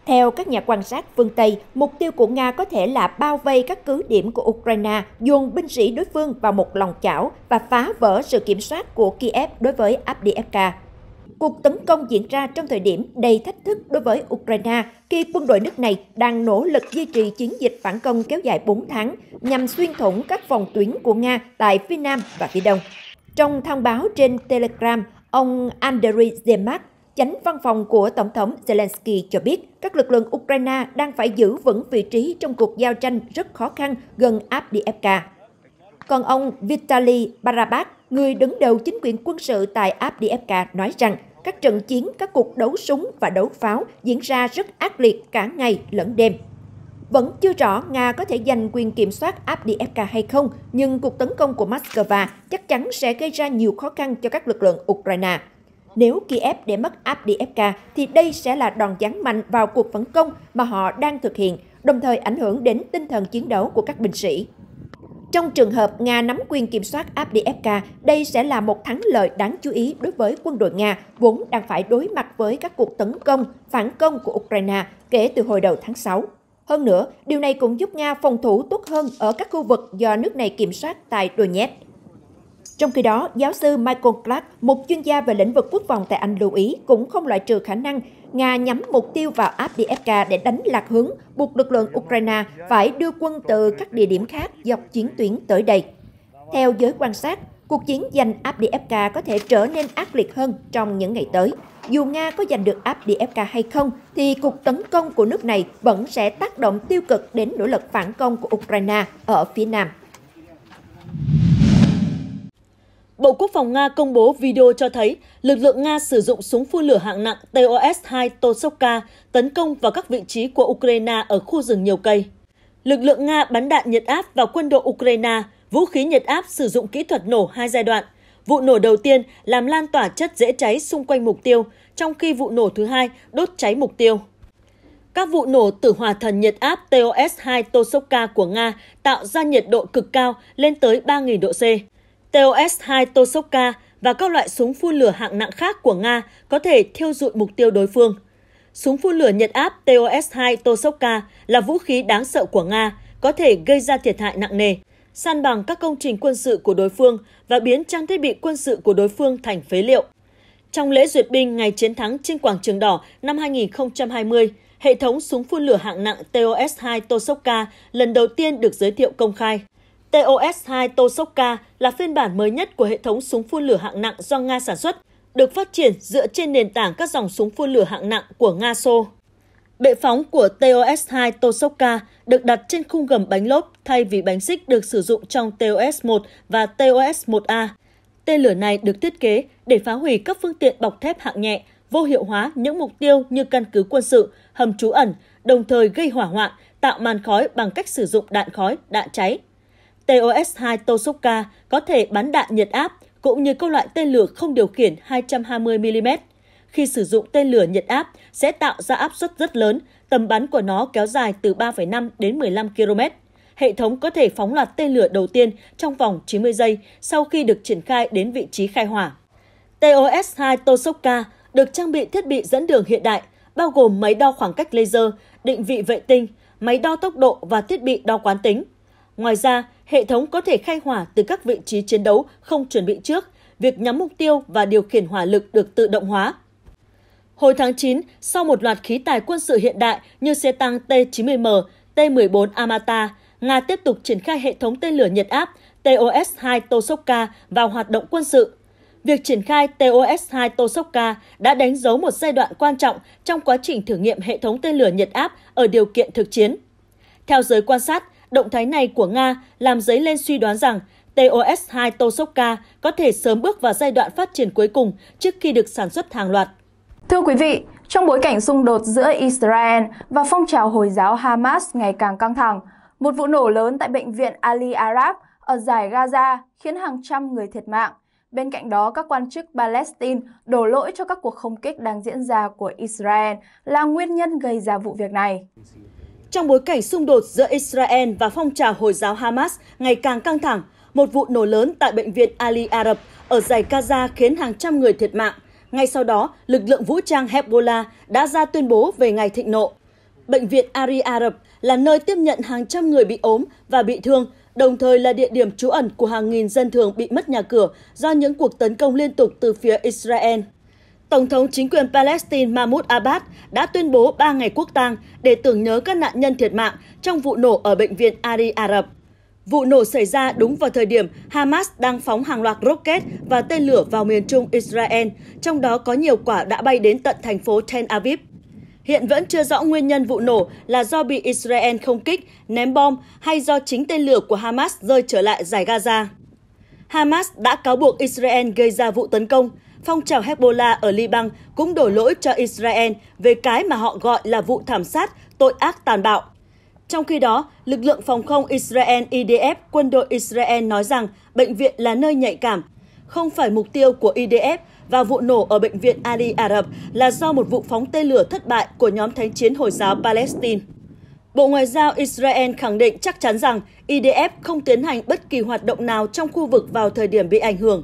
Theo các nhà quan sát phương Tây, mục tiêu của Nga có thể là bao vây các cứ điểm của Ukraine, dồn binh sĩ đối phương vào một lòng chảo và phá vỡ sự kiểm soát của Kiev đối với Abdiivka. Cuộc tấn công diễn ra trong thời điểm đầy thách thức đối với Ukraine khi quân đội nước này đang nỗ lực duy trì chiến dịch phản công kéo dài 4 tháng nhằm xuyên thủng các phòng tuyến của Nga tại phía Nam và phía Đông. Trong thông báo trên Telegram, ông Andriy Zemak, Chánh văn phòng của Tổng thống Zelensky cho biết các lực lượng Ukraine đang phải giữ vững vị trí trong cuộc giao tranh rất khó khăn gần Abdiivka. Còn ông Vitaly Barabas, người đứng đầu chính quyền quân sự tại Abdiivka nói rằng các trận chiến, các cuộc đấu súng và đấu pháo diễn ra rất ác liệt cả ngày lẫn đêm. Vẫn chưa rõ Nga có thể giành quyền kiểm soát Abdiivka hay không, nhưng cuộc tấn công của Moscow chắc chắn sẽ gây ra nhiều khó khăn cho các lực lượng Ukraine. Nếu Kiev để mất Abdiivka thì đây sẽ là đòn giáng mạnh vào cuộc phản công mà họ đang thực hiện, đồng thời ảnh hưởng đến tinh thần chiến đấu của các binh sĩ. Trong trường hợp Nga nắm quyền kiểm soát Abdiivka, đây sẽ là một thắng lợi đáng chú ý đối với quân đội Nga vốn đang phải đối mặt với các cuộc tấn công, phản công của Ukraine kể từ hồi đầu tháng 6. Hơn nữa, điều này cũng giúp Nga phòng thủ tốt hơn ở các khu vực do nước này kiểm soát tại Donetsk. Trong khi đó, giáo sư Michael Clark, một chuyên gia về lĩnh vực quốc phòng tại Anh lưu ý cũng không loại trừ khả năng Nga nhắm mục tiêu vào Abdiivka để đánh lạc hướng, buộc lực lượng Ukraine phải đưa quân từ các địa điểm khác dọc chiến tuyến tới đây. Theo giới quan sát, cuộc chiến giành Abdiivka có thể trở nên ác liệt hơn trong những ngày tới. Dù Nga có giành được Abdiivka hay không, thì cuộc tấn công của nước này vẫn sẽ tác động tiêu cực đến nỗ lực phản công của Ukraine ở phía Nam. Bộ Quốc phòng Nga công bố video cho thấy lực lượng Nga sử dụng súng phun lửa hạng nặng TOS-2 Tosovka tấn công vào các vị trí của Ukraine ở khu rừng nhiều cây. Lực lượng Nga bắn đạn nhiệt áp vào quân đội Ukraine, vũ khí nhiệt áp sử dụng kỹ thuật nổ hai giai đoạn. Vụ nổ đầu tiên làm lan tỏa chất dễ cháy xung quanh mục tiêu, trong khi vụ nổ thứ hai đốt cháy mục tiêu. Các vụ nổ tử hỏa thần nhiệt áp TOS-2 Tosovka của Nga tạo ra nhiệt độ cực cao lên tới 3.000 độ C. TOS-2 Tosoka và các loại súng phun lửa hạng nặng khác của Nga có thể thiêu dụi mục tiêu đối phương. Súng phun lửa nhiệt áp TOS-2 Tosoka là vũ khí đáng sợ của Nga, có thể gây ra thiệt hại nặng nề, san bằng các công trình quân sự của đối phương và biến trang thiết bị quân sự của đối phương thành phế liệu. Trong lễ duyệt binh ngày chiến thắng trên quảng trường đỏ năm 2020, hệ thống súng phun lửa hạng nặng TOS-2 Tosoka lần đầu tiên được giới thiệu công khai. TOS-2 Tosovka là phiên bản mới nhất của hệ thống súng phun lửa hạng nặng do Nga sản xuất, được phát triển dựa trên nền tảng các dòng súng phun lửa hạng nặng của Nga Xô. Bệ phóng của TOS-2 Tosovka được đặt trên khung gầm bánh lốp thay vì bánh xích được sử dụng trong TOS-1 và TOS-1A. Tên lửa này được thiết kế để phá hủy các phương tiện bọc thép hạng nhẹ, vô hiệu hóa những mục tiêu như căn cứ quân sự, hầm trú ẩn, đồng thời gây hỏa hoạn, tạo màn khói bằng cách sử dụng đạn khói, đạn cháy, TOS-2 Tosuka có thể bắn đạn nhiệt áp cũng như các loại tên lửa không điều khiển 220mm. Khi sử dụng tên lửa nhiệt áp sẽ tạo ra áp suất rất lớn, tầm bắn của nó kéo dài từ 3,5 đến 15 km. Hệ thống có thể phóng loạt tên lửa đầu tiên trong vòng 90 giây sau khi được triển khai đến vị trí khai hỏa. TOS-2 Tosoka được trang bị thiết bị dẫn đường hiện đại, bao gồm máy đo khoảng cách laser, định vị vệ tinh, máy đo tốc độ và thiết bị đo quán tính – Ngoài ra, hệ thống có thể khai hỏa từ các vị trí chiến đấu không chuẩn bị trước, việc nhắm mục tiêu và điều khiển hỏa lực được tự động hóa. Hồi tháng 9, sau một loạt khí tài quân sự hiện đại như xe tăng T-90M, T-14 Amata, Nga tiếp tục triển khai hệ thống tên lửa nhiệt áp TOS-2 tosoka vào hoạt động quân sự. Việc triển khai TOS-2 tosoka đã đánh dấu một giai đoạn quan trọng trong quá trình thử nghiệm hệ thống tên lửa nhiệt áp ở điều kiện thực chiến. Theo giới quan sát, Động thái này của Nga làm dấy lên suy đoán rằng TOS-2 Tosovka có thể sớm bước vào giai đoạn phát triển cuối cùng trước khi được sản xuất hàng loạt. Thưa quý vị, trong bối cảnh xung đột giữa Israel và phong trào Hồi giáo Hamas ngày càng căng thẳng, một vụ nổ lớn tại bệnh viện Ali Arab ở giải Gaza khiến hàng trăm người thiệt mạng. Bên cạnh đó, các quan chức Palestine đổ lỗi cho các cuộc không kích đang diễn ra của Israel là nguyên nhân gây ra vụ việc này. Trong bối cảnh xung đột giữa Israel và phong trào Hồi giáo Hamas ngày càng căng thẳng, một vụ nổ lớn tại bệnh viện Ali Arab ở giải Gaza khiến hàng trăm người thiệt mạng. Ngay sau đó, lực lượng vũ trang Hezbollah đã ra tuyên bố về ngày thịnh nộ. Bệnh viện Ali Arab là nơi tiếp nhận hàng trăm người bị ốm và bị thương, đồng thời là địa điểm trú ẩn của hàng nghìn dân thường bị mất nhà cửa do những cuộc tấn công liên tục từ phía Israel. Tổng thống chính quyền Palestine Mahmoud Abbas đã tuyên bố 3 ngày quốc tang để tưởng nhớ các nạn nhân thiệt mạng trong vụ nổ ở bệnh viện Ari Arab. Vụ nổ xảy ra đúng vào thời điểm Hamas đang phóng hàng loạt rocket và tên lửa vào miền trung Israel, trong đó có nhiều quả đã bay đến tận thành phố Tel Aviv. Hiện vẫn chưa rõ nguyên nhân vụ nổ là do bị Israel không kích, ném bom hay do chính tên lửa của Hamas rơi trở lại giải Gaza. Hamas đã cáo buộc Israel gây ra vụ tấn công, phong trào Hezbollah ở Liban cũng đổ lỗi cho Israel về cái mà họ gọi là vụ thảm sát, tội ác tàn bạo. Trong khi đó, lực lượng phòng không Israel IDF, quân đội Israel nói rằng bệnh viện là nơi nhạy cảm, không phải mục tiêu của IDF và vụ nổ ở bệnh viện Ali Arab là do một vụ phóng tên lửa thất bại của nhóm thánh chiến Hồi giáo Palestine. Bộ Ngoại giao Israel khẳng định chắc chắn rằng IDF không tiến hành bất kỳ hoạt động nào trong khu vực vào thời điểm bị ảnh hưởng.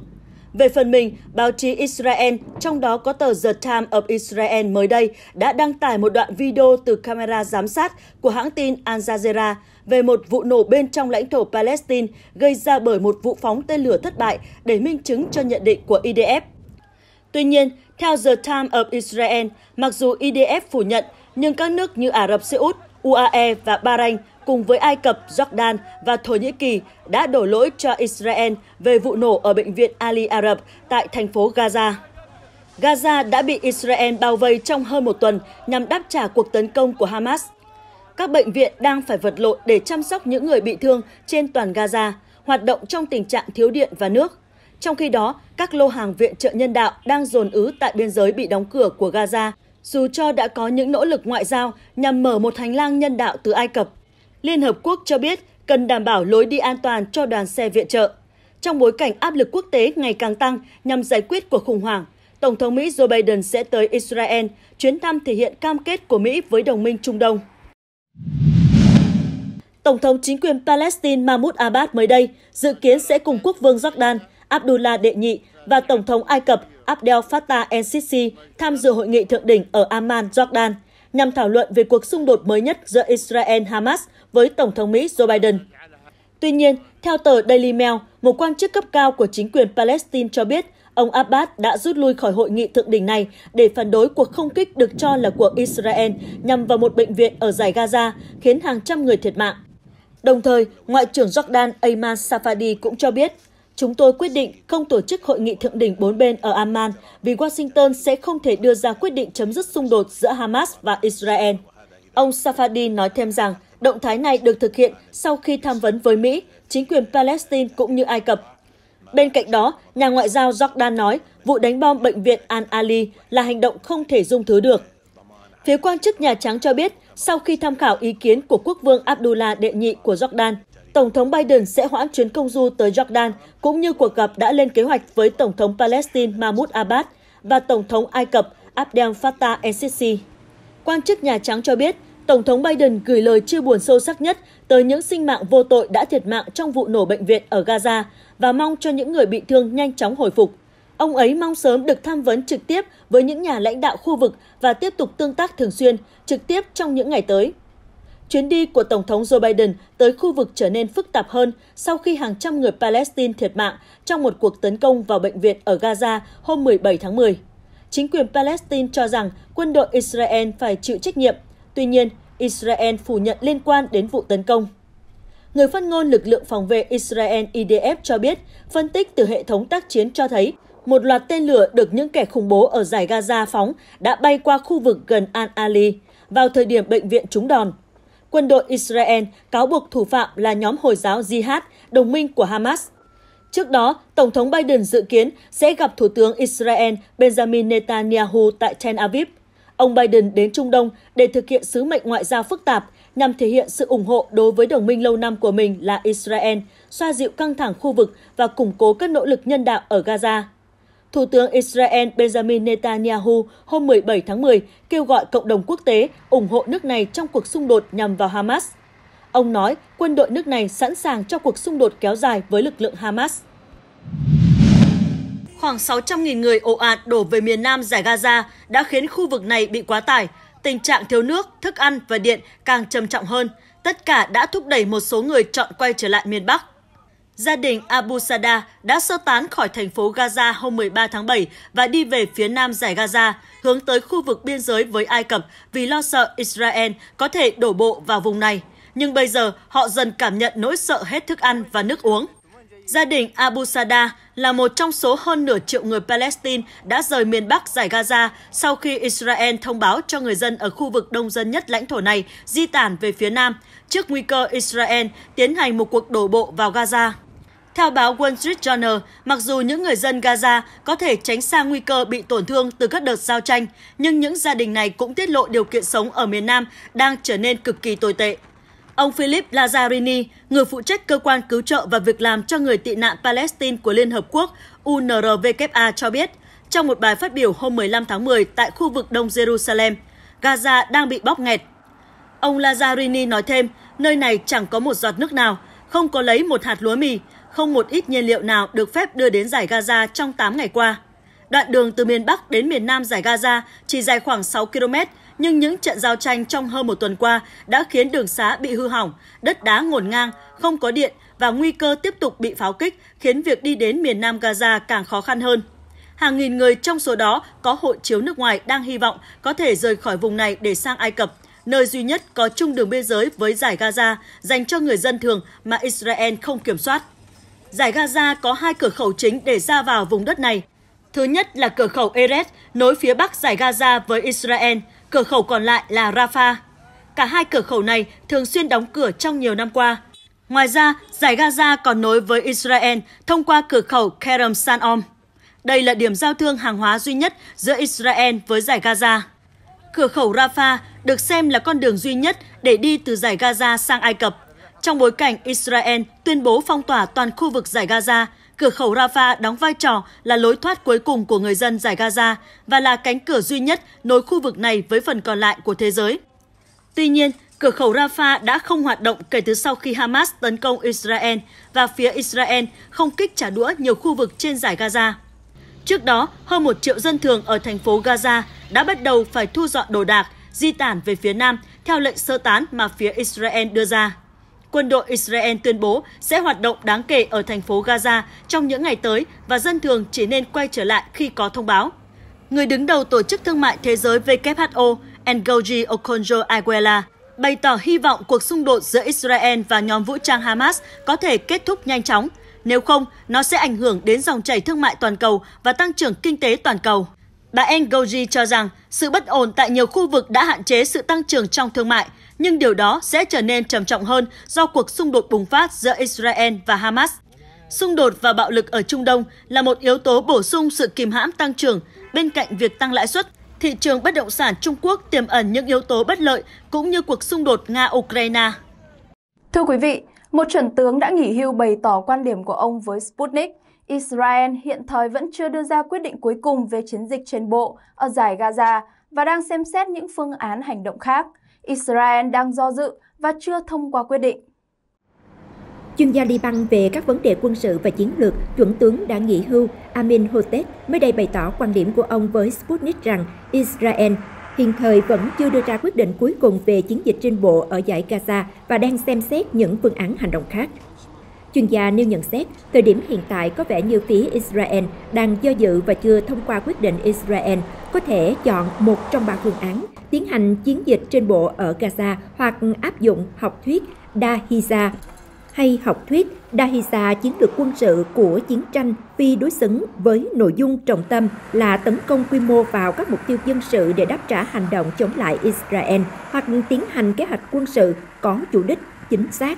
Về phần mình, báo chí Israel, trong đó có tờ The Times of Israel mới đây, đã đăng tải một đoạn video từ camera giám sát của hãng tin Al Jazeera về một vụ nổ bên trong lãnh thổ Palestine gây ra bởi một vụ phóng tên lửa thất bại để minh chứng cho nhận định của IDF. Tuy nhiên, theo The Times of Israel, mặc dù IDF phủ nhận, nhưng các nước như Ả Rập Xê Út, UAE và Bahrain cùng với Ai Cập, Jordan và Thổ Nhĩ Kỳ đã đổ lỗi cho Israel về vụ nổ ở bệnh viện Ali Arab tại thành phố Gaza. Gaza đã bị Israel bao vây trong hơn một tuần nhằm đáp trả cuộc tấn công của Hamas. Các bệnh viện đang phải vật lộn để chăm sóc những người bị thương trên toàn Gaza, hoạt động trong tình trạng thiếu điện và nước. Trong khi đó, các lô hàng viện trợ nhân đạo đang dồn ứ tại biên giới bị đóng cửa của Gaza, dù cho đã có những nỗ lực ngoại giao nhằm mở một hành lang nhân đạo từ Ai Cập Liên Hợp Quốc cho biết cần đảm bảo lối đi an toàn cho đoàn xe viện trợ. Trong bối cảnh áp lực quốc tế ngày càng tăng nhằm giải quyết cuộc khủng hoảng, Tổng thống Mỹ Joe Biden sẽ tới Israel, chuyến thăm thể hiện cam kết của Mỹ với đồng minh Trung Đông. Tổng thống chính quyền Palestine Mahmoud Abbas mới đây dự kiến sẽ cùng quốc vương Jordan Abdullah Đệ Nhị và Tổng thống Ai Cập Abdel Fattah el-Sisi tham dự hội nghị thượng đỉnh ở Amman, Jordan, nhằm thảo luận về cuộc xung đột mới nhất giữa Israel Hamas với Tổng thống Mỹ Joe Biden. Tuy nhiên, theo tờ Daily Mail, một quan chức cấp cao của chính quyền Palestine cho biết ông Abbas đã rút lui khỏi hội nghị thượng đỉnh này để phản đối cuộc không kích được cho là của Israel nhằm vào một bệnh viện ở giải Gaza, khiến hàng trăm người thiệt mạng. Đồng thời, Ngoại trưởng Jordan Ayman Safadi cũng cho biết, chúng tôi quyết định không tổ chức hội nghị thượng đỉnh bốn bên ở Amman vì Washington sẽ không thể đưa ra quyết định chấm dứt xung đột giữa Hamas và Israel. Ông Safadi nói thêm rằng, Động thái này được thực hiện sau khi tham vấn với Mỹ, chính quyền Palestine cũng như Ai Cập. Bên cạnh đó, nhà ngoại giao Jordan nói vụ đánh bom bệnh viện Al-Ali là hành động không thể dung thứ được. Phía quan chức Nhà Trắng cho biết, sau khi tham khảo ý kiến của quốc vương Abdullah đệ nhị của Jordan, Tổng thống Biden sẽ hoãn chuyến công du tới Jordan, cũng như cuộc gặp đã lên kế hoạch với Tổng thống Palestine Mahmoud Abbas và Tổng thống Ai Cập Abdel Fattah el-Sisi. Quan chức Nhà Trắng cho biết, Tổng thống Biden gửi lời chia buồn sâu sắc nhất tới những sinh mạng vô tội đã thiệt mạng trong vụ nổ bệnh viện ở Gaza và mong cho những người bị thương nhanh chóng hồi phục. Ông ấy mong sớm được tham vấn trực tiếp với những nhà lãnh đạo khu vực và tiếp tục tương tác thường xuyên, trực tiếp trong những ngày tới. Chuyến đi của Tổng thống Joe Biden tới khu vực trở nên phức tạp hơn sau khi hàng trăm người Palestine thiệt mạng trong một cuộc tấn công vào bệnh viện ở Gaza hôm 17 tháng 10. Chính quyền Palestine cho rằng quân đội Israel phải chịu trách nhiệm Tuy nhiên, Israel phủ nhận liên quan đến vụ tấn công. Người phát ngôn lực lượng phòng vệ Israel IDF cho biết, phân tích từ hệ thống tác chiến cho thấy một loạt tên lửa được những kẻ khủng bố ở giải Gaza phóng đã bay qua khu vực gần Al-Ali vào thời điểm bệnh viện trúng đòn. Quân đội Israel cáo buộc thủ phạm là nhóm Hồi giáo Jihad, đồng minh của Hamas. Trước đó, Tổng thống Biden dự kiến sẽ gặp Thủ tướng Israel Benjamin Netanyahu tại Tel Aviv Ông Biden đến Trung Đông để thực hiện sứ mệnh ngoại giao phức tạp nhằm thể hiện sự ủng hộ đối với đồng minh lâu năm của mình là Israel, xoa dịu căng thẳng khu vực và củng cố các nỗ lực nhân đạo ở Gaza. Thủ tướng Israel Benjamin Netanyahu hôm 17 tháng 10 kêu gọi cộng đồng quốc tế ủng hộ nước này trong cuộc xung đột nhằm vào Hamas. Ông nói quân đội nước này sẵn sàng cho cuộc xung đột kéo dài với lực lượng Hamas khoảng 600.000 người ồ ạt đổ về miền Nam giải Gaza đã khiến khu vực này bị quá tải. Tình trạng thiếu nước, thức ăn và điện càng trầm trọng hơn. Tất cả đã thúc đẩy một số người chọn quay trở lại miền Bắc. Gia đình Abu Sada đã sơ tán khỏi thành phố Gaza hôm 13 tháng 7 và đi về phía nam giải Gaza, hướng tới khu vực biên giới với Ai Cập vì lo sợ Israel có thể đổ bộ vào vùng này. Nhưng bây giờ họ dần cảm nhận nỗi sợ hết thức ăn và nước uống. Gia đình Abu Sada là một trong số hơn nửa triệu người Palestine đã rời miền Bắc giải Gaza sau khi Israel thông báo cho người dân ở khu vực đông dân nhất lãnh thổ này di tản về phía Nam trước nguy cơ Israel tiến hành một cuộc đổ bộ vào Gaza. Theo báo Wall Street Journal, mặc dù những người dân Gaza có thể tránh xa nguy cơ bị tổn thương từ các đợt giao tranh, nhưng những gia đình này cũng tiết lộ điều kiện sống ở miền Nam đang trở nên cực kỳ tồi tệ. Ông Philip Lazzarini, người phụ trách cơ quan cứu trợ và việc làm cho người tị nạn Palestine của Liên Hợp Quốc UNRWA cho biết, trong một bài phát biểu hôm 15 tháng 10 tại khu vực Đông Jerusalem, Gaza đang bị bóp nghẹt. Ông Lazzarini nói thêm, nơi này chẳng có một giọt nước nào, không có lấy một hạt lúa mì, không một ít nhiên liệu nào được phép đưa đến giải Gaza trong 8 ngày qua. Đoạn đường từ miền Bắc đến miền Nam giải Gaza chỉ dài khoảng 6 km, nhưng những trận giao tranh trong hơn một tuần qua đã khiến đường xá bị hư hỏng, đất đá ngổn ngang, không có điện và nguy cơ tiếp tục bị pháo kích khiến việc đi đến miền Nam Gaza càng khó khăn hơn. Hàng nghìn người trong số đó có hộ chiếu nước ngoài đang hy vọng có thể rời khỏi vùng này để sang Ai Cập, nơi duy nhất có chung đường biên giới với giải Gaza dành cho người dân thường mà Israel không kiểm soát. Giải Gaza có hai cửa khẩu chính để ra vào vùng đất này. Thứ nhất là cửa khẩu Erez nối phía bắc giải Gaza với Israel – cửa khẩu còn lại là Rafah. Cả hai cửa khẩu này thường xuyên đóng cửa trong nhiều năm qua. Ngoài ra, giải Gaza còn nối với Israel thông qua cửa khẩu Kerem Sanom. Đây là điểm giao thương hàng hóa duy nhất giữa Israel với giải Gaza. Cửa khẩu Rafah được xem là con đường duy nhất để đi từ giải Gaza sang Ai Cập. Trong bối cảnh Israel tuyên bố phong tỏa toàn khu vực giải Gaza cửa khẩu Rafah đóng vai trò là lối thoát cuối cùng của người dân giải Gaza và là cánh cửa duy nhất nối khu vực này với phần còn lại của thế giới. Tuy nhiên, cửa khẩu Rafah đã không hoạt động kể từ sau khi Hamas tấn công Israel và phía Israel không kích trả đũa nhiều khu vực trên giải Gaza. Trước đó, hơn một triệu dân thường ở thành phố Gaza đã bắt đầu phải thu dọn đồ đạc, di tản về phía Nam theo lệnh sơ tán mà phía Israel đưa ra quân đội Israel tuyên bố sẽ hoạt động đáng kể ở thành phố Gaza trong những ngày tới và dân thường chỉ nên quay trở lại khi có thông báo. Người đứng đầu Tổ chức Thương mại Thế giới WHO, Ngozi Okonjo-Iweala, bày tỏ hy vọng cuộc xung đột giữa Israel và nhóm vũ trang Hamas có thể kết thúc nhanh chóng. Nếu không, nó sẽ ảnh hưởng đến dòng chảy thương mại toàn cầu và tăng trưởng kinh tế toàn cầu. Bà Ngoji cho rằng sự bất ổn tại nhiều khu vực đã hạn chế sự tăng trưởng trong thương mại, nhưng điều đó sẽ trở nên trầm trọng hơn do cuộc xung đột bùng phát giữa Israel và Hamas. Xung đột và bạo lực ở Trung Đông là một yếu tố bổ sung sự kìm hãm tăng trưởng bên cạnh việc tăng lãi suất. Thị trường bất động sản Trung Quốc tiềm ẩn những yếu tố bất lợi cũng như cuộc xung đột Nga-Ukraine. Thưa quý vị, một chuẩn tướng đã nghỉ hưu bày tỏ quan điểm của ông với Sputnik Israel hiện thời vẫn chưa đưa ra quyết định cuối cùng về chiến dịch trên bộ ở giải Gaza và đang xem xét những phương án hành động khác. Israel đang do dự và chưa thông qua quyết định. Chuyên gia Liban về các vấn đề quân sự và chiến lược, chuẩn tướng đã nghỉ hưu Amin Hotet mới đây bày tỏ quan điểm của ông với Sputnik rằng Israel hiện thời vẫn chưa đưa ra quyết định cuối cùng về chiến dịch trên bộ ở giải Gaza và đang xem xét những phương án hành động khác. Chuyên gia nêu nhận xét, thời điểm hiện tại có vẻ như phía Israel đang do dự và chưa thông qua quyết định Israel có thể chọn một trong ba phương án, tiến hành chiến dịch trên bộ ở Gaza hoặc áp dụng học thuyết Dahiza hay học thuyết Dahiza chiến lược quân sự của chiến tranh phi đối xứng với nội dung trọng tâm là tấn công quy mô vào các mục tiêu dân sự để đáp trả hành động chống lại Israel hoặc tiến hành kế hoạch quân sự có chủ đích chính xác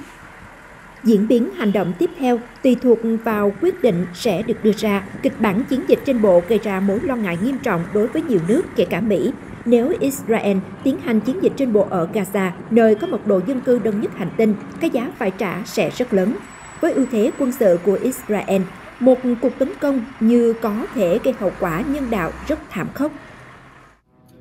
Diễn biến hành động tiếp theo tùy thuộc vào quyết định sẽ được đưa ra. Kịch bản chiến dịch trên bộ gây ra mối lo ngại nghiêm trọng đối với nhiều nước, kể cả Mỹ. Nếu Israel tiến hành chiến dịch trên bộ ở Gaza, nơi có mật độ dân cư đông nhất hành tinh, cái giá phải trả sẽ rất lớn. Với ưu thế quân sự của Israel, một cuộc tấn công như có thể gây hậu quả nhân đạo rất thảm khốc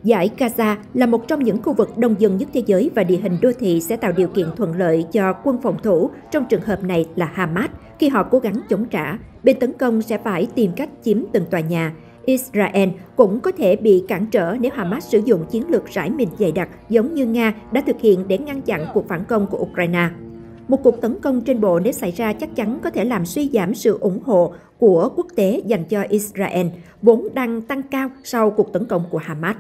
Giải Gaza là một trong những khu vực đông dân nhất thế giới và địa hình đô thị sẽ tạo điều kiện thuận lợi cho quân phòng thủ, trong trường hợp này là Hamas, khi họ cố gắng chống trả. Bên tấn công sẽ phải tìm cách chiếm từng tòa nhà. Israel cũng có thể bị cản trở nếu Hamas sử dụng chiến lược rải mình dày đặc giống như Nga đã thực hiện để ngăn chặn cuộc phản công của Ukraine. Một cuộc tấn công trên bộ nếu xảy ra chắc chắn có thể làm suy giảm sự ủng hộ của quốc tế dành cho Israel, vốn đang tăng cao sau cuộc tấn công của Hamas.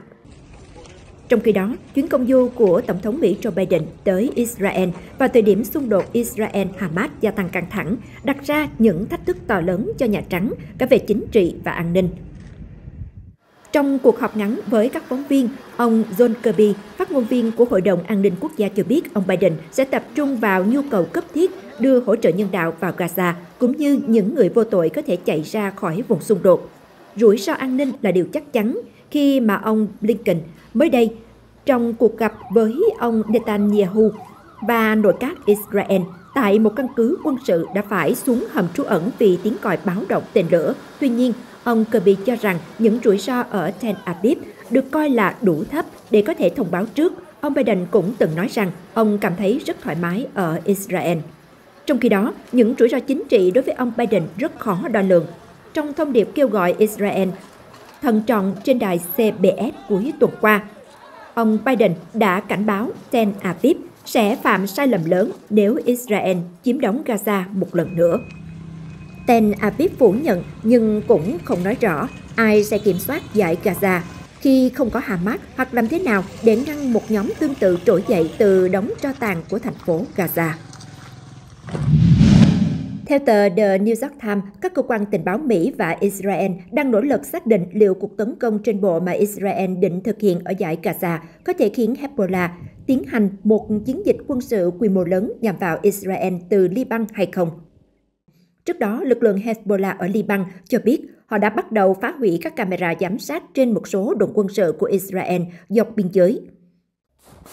Trong khi đó, chuyến công du của Tổng thống Mỹ Joe Biden tới Israel vào thời điểm xung đột Israel-Hamas gia tăng căng thẳng, đặt ra những thách thức to lớn cho Nhà Trắng cả về chính trị và an ninh. Trong cuộc họp ngắn với các phóng viên, ông John Kirby, phát ngôn viên của Hội đồng An ninh Quốc gia cho biết ông Biden sẽ tập trung vào nhu cầu cấp thiết đưa hỗ trợ nhân đạo vào Gaza, cũng như những người vô tội có thể chạy ra khỏi vùng xung đột. Rủi ro an ninh là điều chắc chắn, khi mà ông Blinken mới đây trong cuộc gặp với ông Netanyahu và nội các Israel tại một căn cứ quân sự đã phải xuống hầm trú ẩn vì tiếng còi báo động tên lửa. Tuy nhiên, ông Kirby cho rằng những rủi ro ở Tel Aviv được coi là đủ thấp để có thể thông báo trước. Ông Biden cũng từng nói rằng ông cảm thấy rất thoải mái ở Israel. Trong khi đó, những rủi ro chính trị đối với ông Biden rất khó đo lường. Trong thông điệp kêu gọi Israel thận trọng trên đài CBS cuối tuần qua. Ông Biden đã cảnh báo Tel Aviv sẽ phạm sai lầm lớn nếu Israel chiếm đóng Gaza một lần nữa. Tel Aviv phủ nhận nhưng cũng không nói rõ ai sẽ kiểm soát giải Gaza khi không có Hamas hoặc làm thế nào để ngăn một nhóm tương tự trỗi dậy từ đống tro tàn của thành phố Gaza. Theo tờ The New York Times, các cơ quan tình báo Mỹ và Israel đang nỗ lực xác định liệu cuộc tấn công trên bộ mà Israel định thực hiện ở giải Gaza có thể khiến Hezbollah tiến hành một chiến dịch quân sự quy mô lớn nhằm vào Israel từ Liban hay không. Trước đó, lực lượng Hezbollah ở Liban cho biết họ đã bắt đầu phá hủy các camera giám sát trên một số đồn quân sự của Israel dọc biên giới.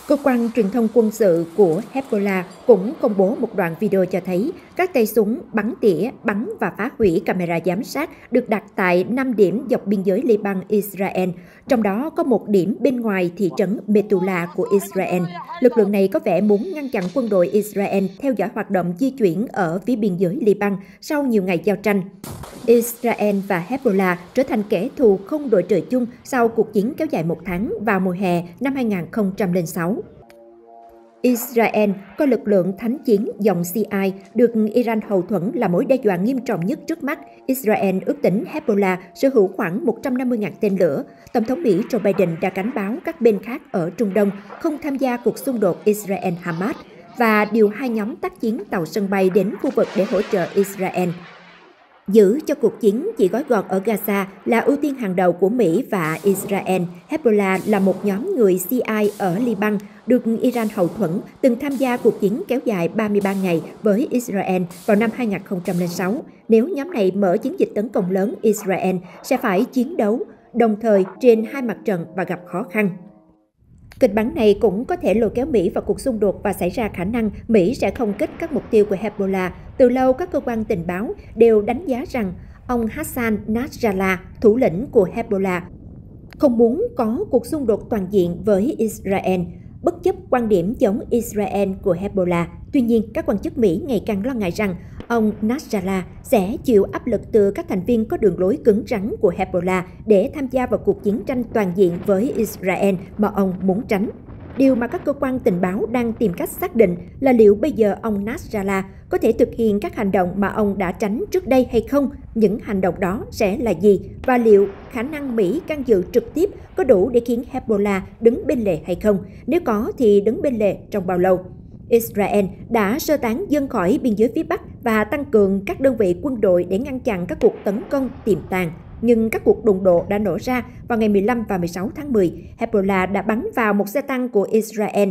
Cơ quan truyền thông quân sự của Hezbollah cũng công bố một đoạn video cho thấy các tay súng bắn tỉa, bắn và phá hủy camera giám sát được đặt tại 5 điểm dọc biên giới Liban Israel, trong đó có một điểm bên ngoài thị trấn Metula của Israel. Lực lượng này có vẻ muốn ngăn chặn quân đội Israel theo dõi hoạt động di chuyển ở phía biên giới Liban sau nhiều ngày giao tranh. Israel và Hezbollah trở thành kẻ thù không đội trời chung sau cuộc chiến kéo dài một tháng vào mùa hè năm 2006. Israel coi lực lượng thánh chiến dòng CI được Iran hậu thuẫn là mối đe dọa nghiêm trọng nhất trước mắt. Israel ước tính Hezbollah sở hữu khoảng 150.000 tên lửa. Tổng thống Mỹ Joe Biden đã cảnh báo các bên khác ở Trung Đông không tham gia cuộc xung đột Israel-Hamas và điều hai nhóm tác chiến tàu sân bay đến khu vực để hỗ trợ Israel. Giữ cho cuộc chiến chỉ gói gọn ở Gaza là ưu tiên hàng đầu của Mỹ và Israel. Hezbollah là một nhóm người CI ở Liban được Iran hậu thuẫn từng tham gia cuộc chiến kéo dài 33 ngày với Israel vào năm 2006. Nếu nhóm này mở chiến dịch tấn công lớn, Israel sẽ phải chiến đấu đồng thời trên hai mặt trận và gặp khó khăn. Kịch bản này cũng có thể lôi kéo Mỹ vào cuộc xung đột và xảy ra khả năng Mỹ sẽ không kích các mục tiêu của Hezbollah. Từ lâu, các cơ quan tình báo đều đánh giá rằng ông Hassan Nasrallah, thủ lĩnh của Hezbollah, không muốn có cuộc xung đột toàn diện với Israel bất chấp quan điểm chống Israel của Hezbollah. Tuy nhiên, các quan chức Mỹ ngày càng lo ngại rằng ông Nasrallah sẽ chịu áp lực từ các thành viên có đường lối cứng rắn của Hezbollah để tham gia vào cuộc chiến tranh toàn diện với Israel mà ông muốn tránh. Điều mà các cơ quan tình báo đang tìm cách xác định là liệu bây giờ ông Nasrallah có thể thực hiện các hành động mà ông đã tránh trước đây hay không, những hành động đó sẽ là gì và liệu khả năng Mỹ can dự trực tiếp có đủ để khiến Hezbollah đứng bên lề hay không, nếu có thì đứng bên lề trong bao lâu. Israel đã sơ tán dân khỏi biên giới phía Bắc và tăng cường các đơn vị quân đội để ngăn chặn các cuộc tấn công tiềm tàng nhưng các cuộc đụng độ đã nổ ra vào ngày 15 và 16 tháng 10. Hezbollah đã bắn vào một xe tăng của Israel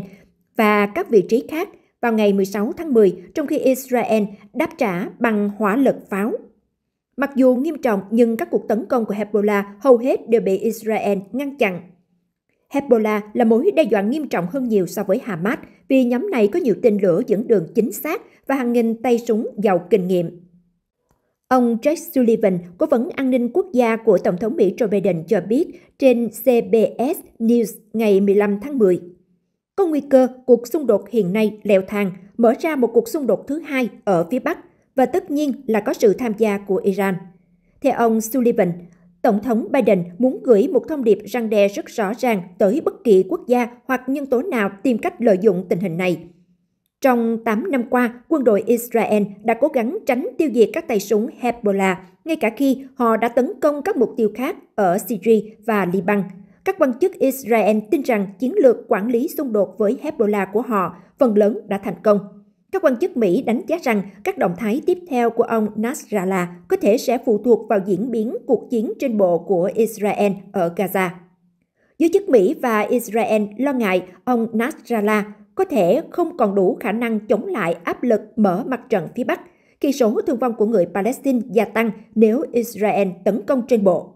và các vị trí khác vào ngày 16 tháng 10, trong khi Israel đáp trả bằng hỏa lực pháo. Mặc dù nghiêm trọng nhưng các cuộc tấn công của Hezbollah hầu hết đều bị Israel ngăn chặn. Hezbollah là mối đe dọa nghiêm trọng hơn nhiều so với Hamas vì nhóm này có nhiều tên lửa dẫn đường chính xác và hàng nghìn tay súng giàu kinh nghiệm. Ông Jake Sullivan, cố vấn an ninh quốc gia của Tổng thống Mỹ Joe Biden cho biết trên CBS News ngày 15 tháng 10. Có nguy cơ cuộc xung đột hiện nay leo thang, mở ra một cuộc xung đột thứ hai ở phía Bắc và tất nhiên là có sự tham gia của Iran. Theo ông Sullivan, Tổng thống Biden muốn gửi một thông điệp răng đe rất rõ ràng tới bất kỳ quốc gia hoặc nhân tố nào tìm cách lợi dụng tình hình này – trong 8 năm qua, quân đội Israel đã cố gắng tránh tiêu diệt các tay súng Hezbollah, ngay cả khi họ đã tấn công các mục tiêu khác ở Syria và Liban. Các quan chức Israel tin rằng chiến lược quản lý xung đột với Hezbollah của họ phần lớn đã thành công. Các quan chức Mỹ đánh giá rằng các động thái tiếp theo của ông Nasrallah có thể sẽ phụ thuộc vào diễn biến cuộc chiến trên bộ của Israel ở Gaza. Giới chức Mỹ và Israel lo ngại ông Nasrallah có thể không còn đủ khả năng chống lại áp lực mở mặt trận phía Bắc khi số thương vong của người Palestine gia tăng nếu Israel tấn công trên bộ.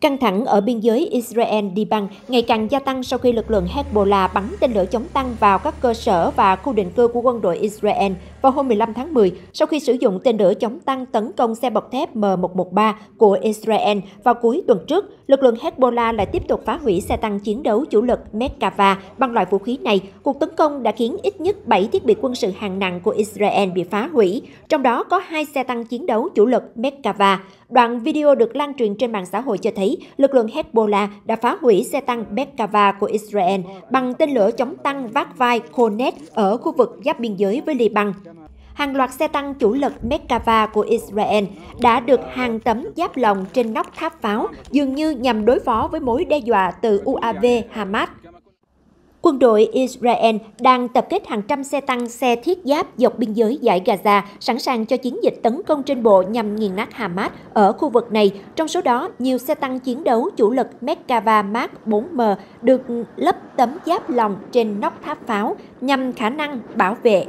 Căng thẳng ở biên giới Israel-Liban ngày càng gia tăng sau khi lực lượng Hezbollah bắn tên lửa chống tăng vào các cơ sở và khu định cư của quân đội Israel vào hôm 15 tháng 10 sau khi sử dụng tên lửa chống tăng tấn công xe bọc thép M113 của Israel vào cuối tuần trước. Lực lượng Hezbollah lại tiếp tục phá hủy xe tăng chiến đấu chủ lực Merkava bằng loại vũ khí này. Cuộc tấn công đã khiến ít nhất 7 thiết bị quân sự hạng nặng của Israel bị phá hủy, trong đó có hai xe tăng chiến đấu chủ lực Merkava. Đoạn video được lan truyền trên mạng xã hội cho thấy lực lượng Hezbollah đã phá hủy xe tăng Merkava của Israel bằng tên lửa chống tăng vác vai Konet ở khu vực giáp biên giới với Liban hàng loạt xe tăng chủ lực Merkava của Israel đã được hàng tấm giáp lồng trên nóc tháp pháo, dường như nhằm đối phó với mối đe dọa từ UAV Hamas. Quân đội Israel đang tập kết hàng trăm xe tăng, xe thiết giáp dọc biên giới giải Gaza, sẵn sàng cho chiến dịch tấn công trên bộ nhằm nghiền nát Hamas ở khu vực này. Trong số đó, nhiều xe tăng chiến đấu chủ lực Merkava Mark 4M được lấp tấm giáp lòng trên nóc tháp pháo nhằm khả năng bảo vệ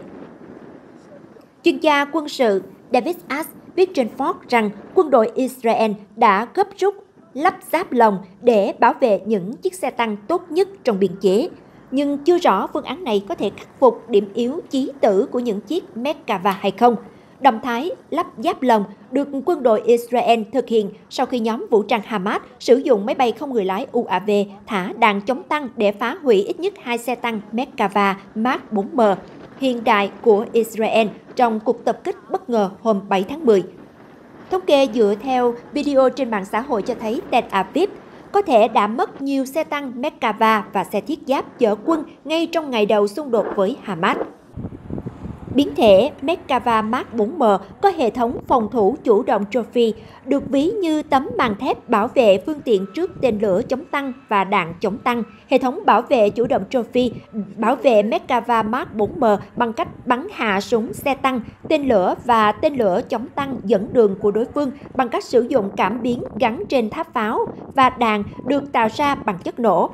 Chuyên gia quân sự David Ash viết trên Fox rằng quân đội Israel đã gấp rút lắp ráp lồng để bảo vệ những chiếc xe tăng tốt nhất trong biên chế. Nhưng chưa rõ phương án này có thể khắc phục điểm yếu chí tử của những chiếc Merkava hay không. Động thái lắp giáp lồng được quân đội Israel thực hiện sau khi nhóm vũ trang Hamas sử dụng máy bay không người lái UAV thả đạn chống tăng để phá hủy ít nhất hai xe tăng Merkava Mark 4M hiện đại của Israel trong cuộc tập kích bất ngờ hôm 7 tháng 10. Thống kê dựa theo video trên mạng xã hội cho thấy Tel Aviv có thể đã mất nhiều xe tăng Merkava và xe thiết giáp chở quân ngay trong ngày đầu xung đột với Hamas. Biến thể Mekava Mark 4M có hệ thống phòng thủ chủ động trophy, được ví như tấm màng thép bảo vệ phương tiện trước tên lửa chống tăng và đạn chống tăng. Hệ thống bảo vệ chủ động trophy bảo vệ Mekava Mark 4M bằng cách bắn hạ súng xe tăng, tên lửa và tên lửa chống tăng dẫn đường của đối phương bằng cách sử dụng cảm biến gắn trên tháp pháo và đạn được tạo ra bằng chất nổ.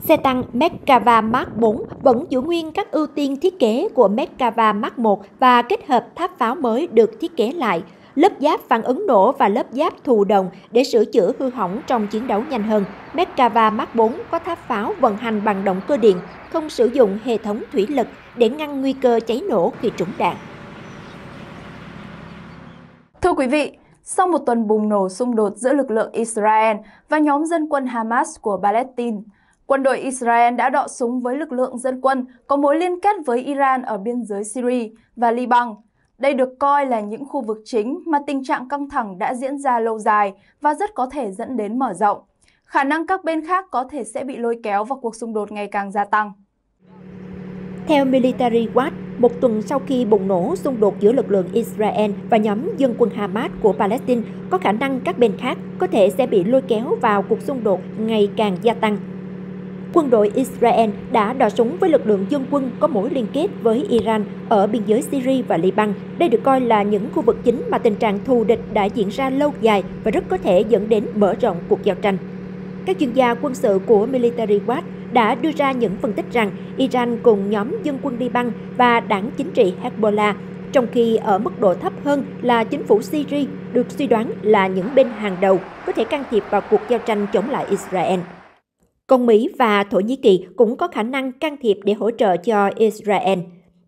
Xe tăng Merkava Mark 4 vẫn giữ nguyên các ưu tiên thiết kế của Merkava Mark 1 và kết hợp tháp pháo mới được thiết kế lại, lớp giáp phản ứng nổ và lớp giáp thụ động để sửa chữa hư hỏng trong chiến đấu nhanh hơn. Merkava Mark 4 có tháp pháo vận hành bằng động cơ điện, không sử dụng hệ thống thủy lực để ngăn nguy cơ cháy nổ khi trúng đạn. Thưa quý vị, sau một tuần bùng nổ xung đột giữa lực lượng Israel và nhóm dân quân Hamas của Palestine, Quân đội Israel đã đọ súng với lực lượng dân quân có mối liên kết với Iran ở biên giới Syria và Liban. Đây được coi là những khu vực chính mà tình trạng căng thẳng đã diễn ra lâu dài và rất có thể dẫn đến mở rộng. Khả năng các bên khác có thể sẽ bị lôi kéo vào cuộc xung đột ngày càng gia tăng. Theo Military Watch, một tuần sau khi bùng nổ xung đột giữa lực lượng Israel và nhóm dân quân Hamas của Palestine, có khả năng các bên khác có thể sẽ bị lôi kéo vào cuộc xung đột ngày càng gia tăng quân đội Israel đã đọ súng với lực lượng dân quân có mối liên kết với Iran ở biên giới Syria và Liban. Đây được coi là những khu vực chính mà tình trạng thù địch đã diễn ra lâu dài và rất có thể dẫn đến mở rộng cuộc giao tranh. Các chuyên gia quân sự của Military Watch đã đưa ra những phân tích rằng Iran cùng nhóm dân quân Liban và đảng chính trị Hezbollah trong khi ở mức độ thấp hơn là chính phủ Syria được suy đoán là những bên hàng đầu có thể can thiệp vào cuộc giao tranh chống lại Israel. Còn Mỹ và Thổ Nhĩ Kỳ cũng có khả năng can thiệp để hỗ trợ cho Israel.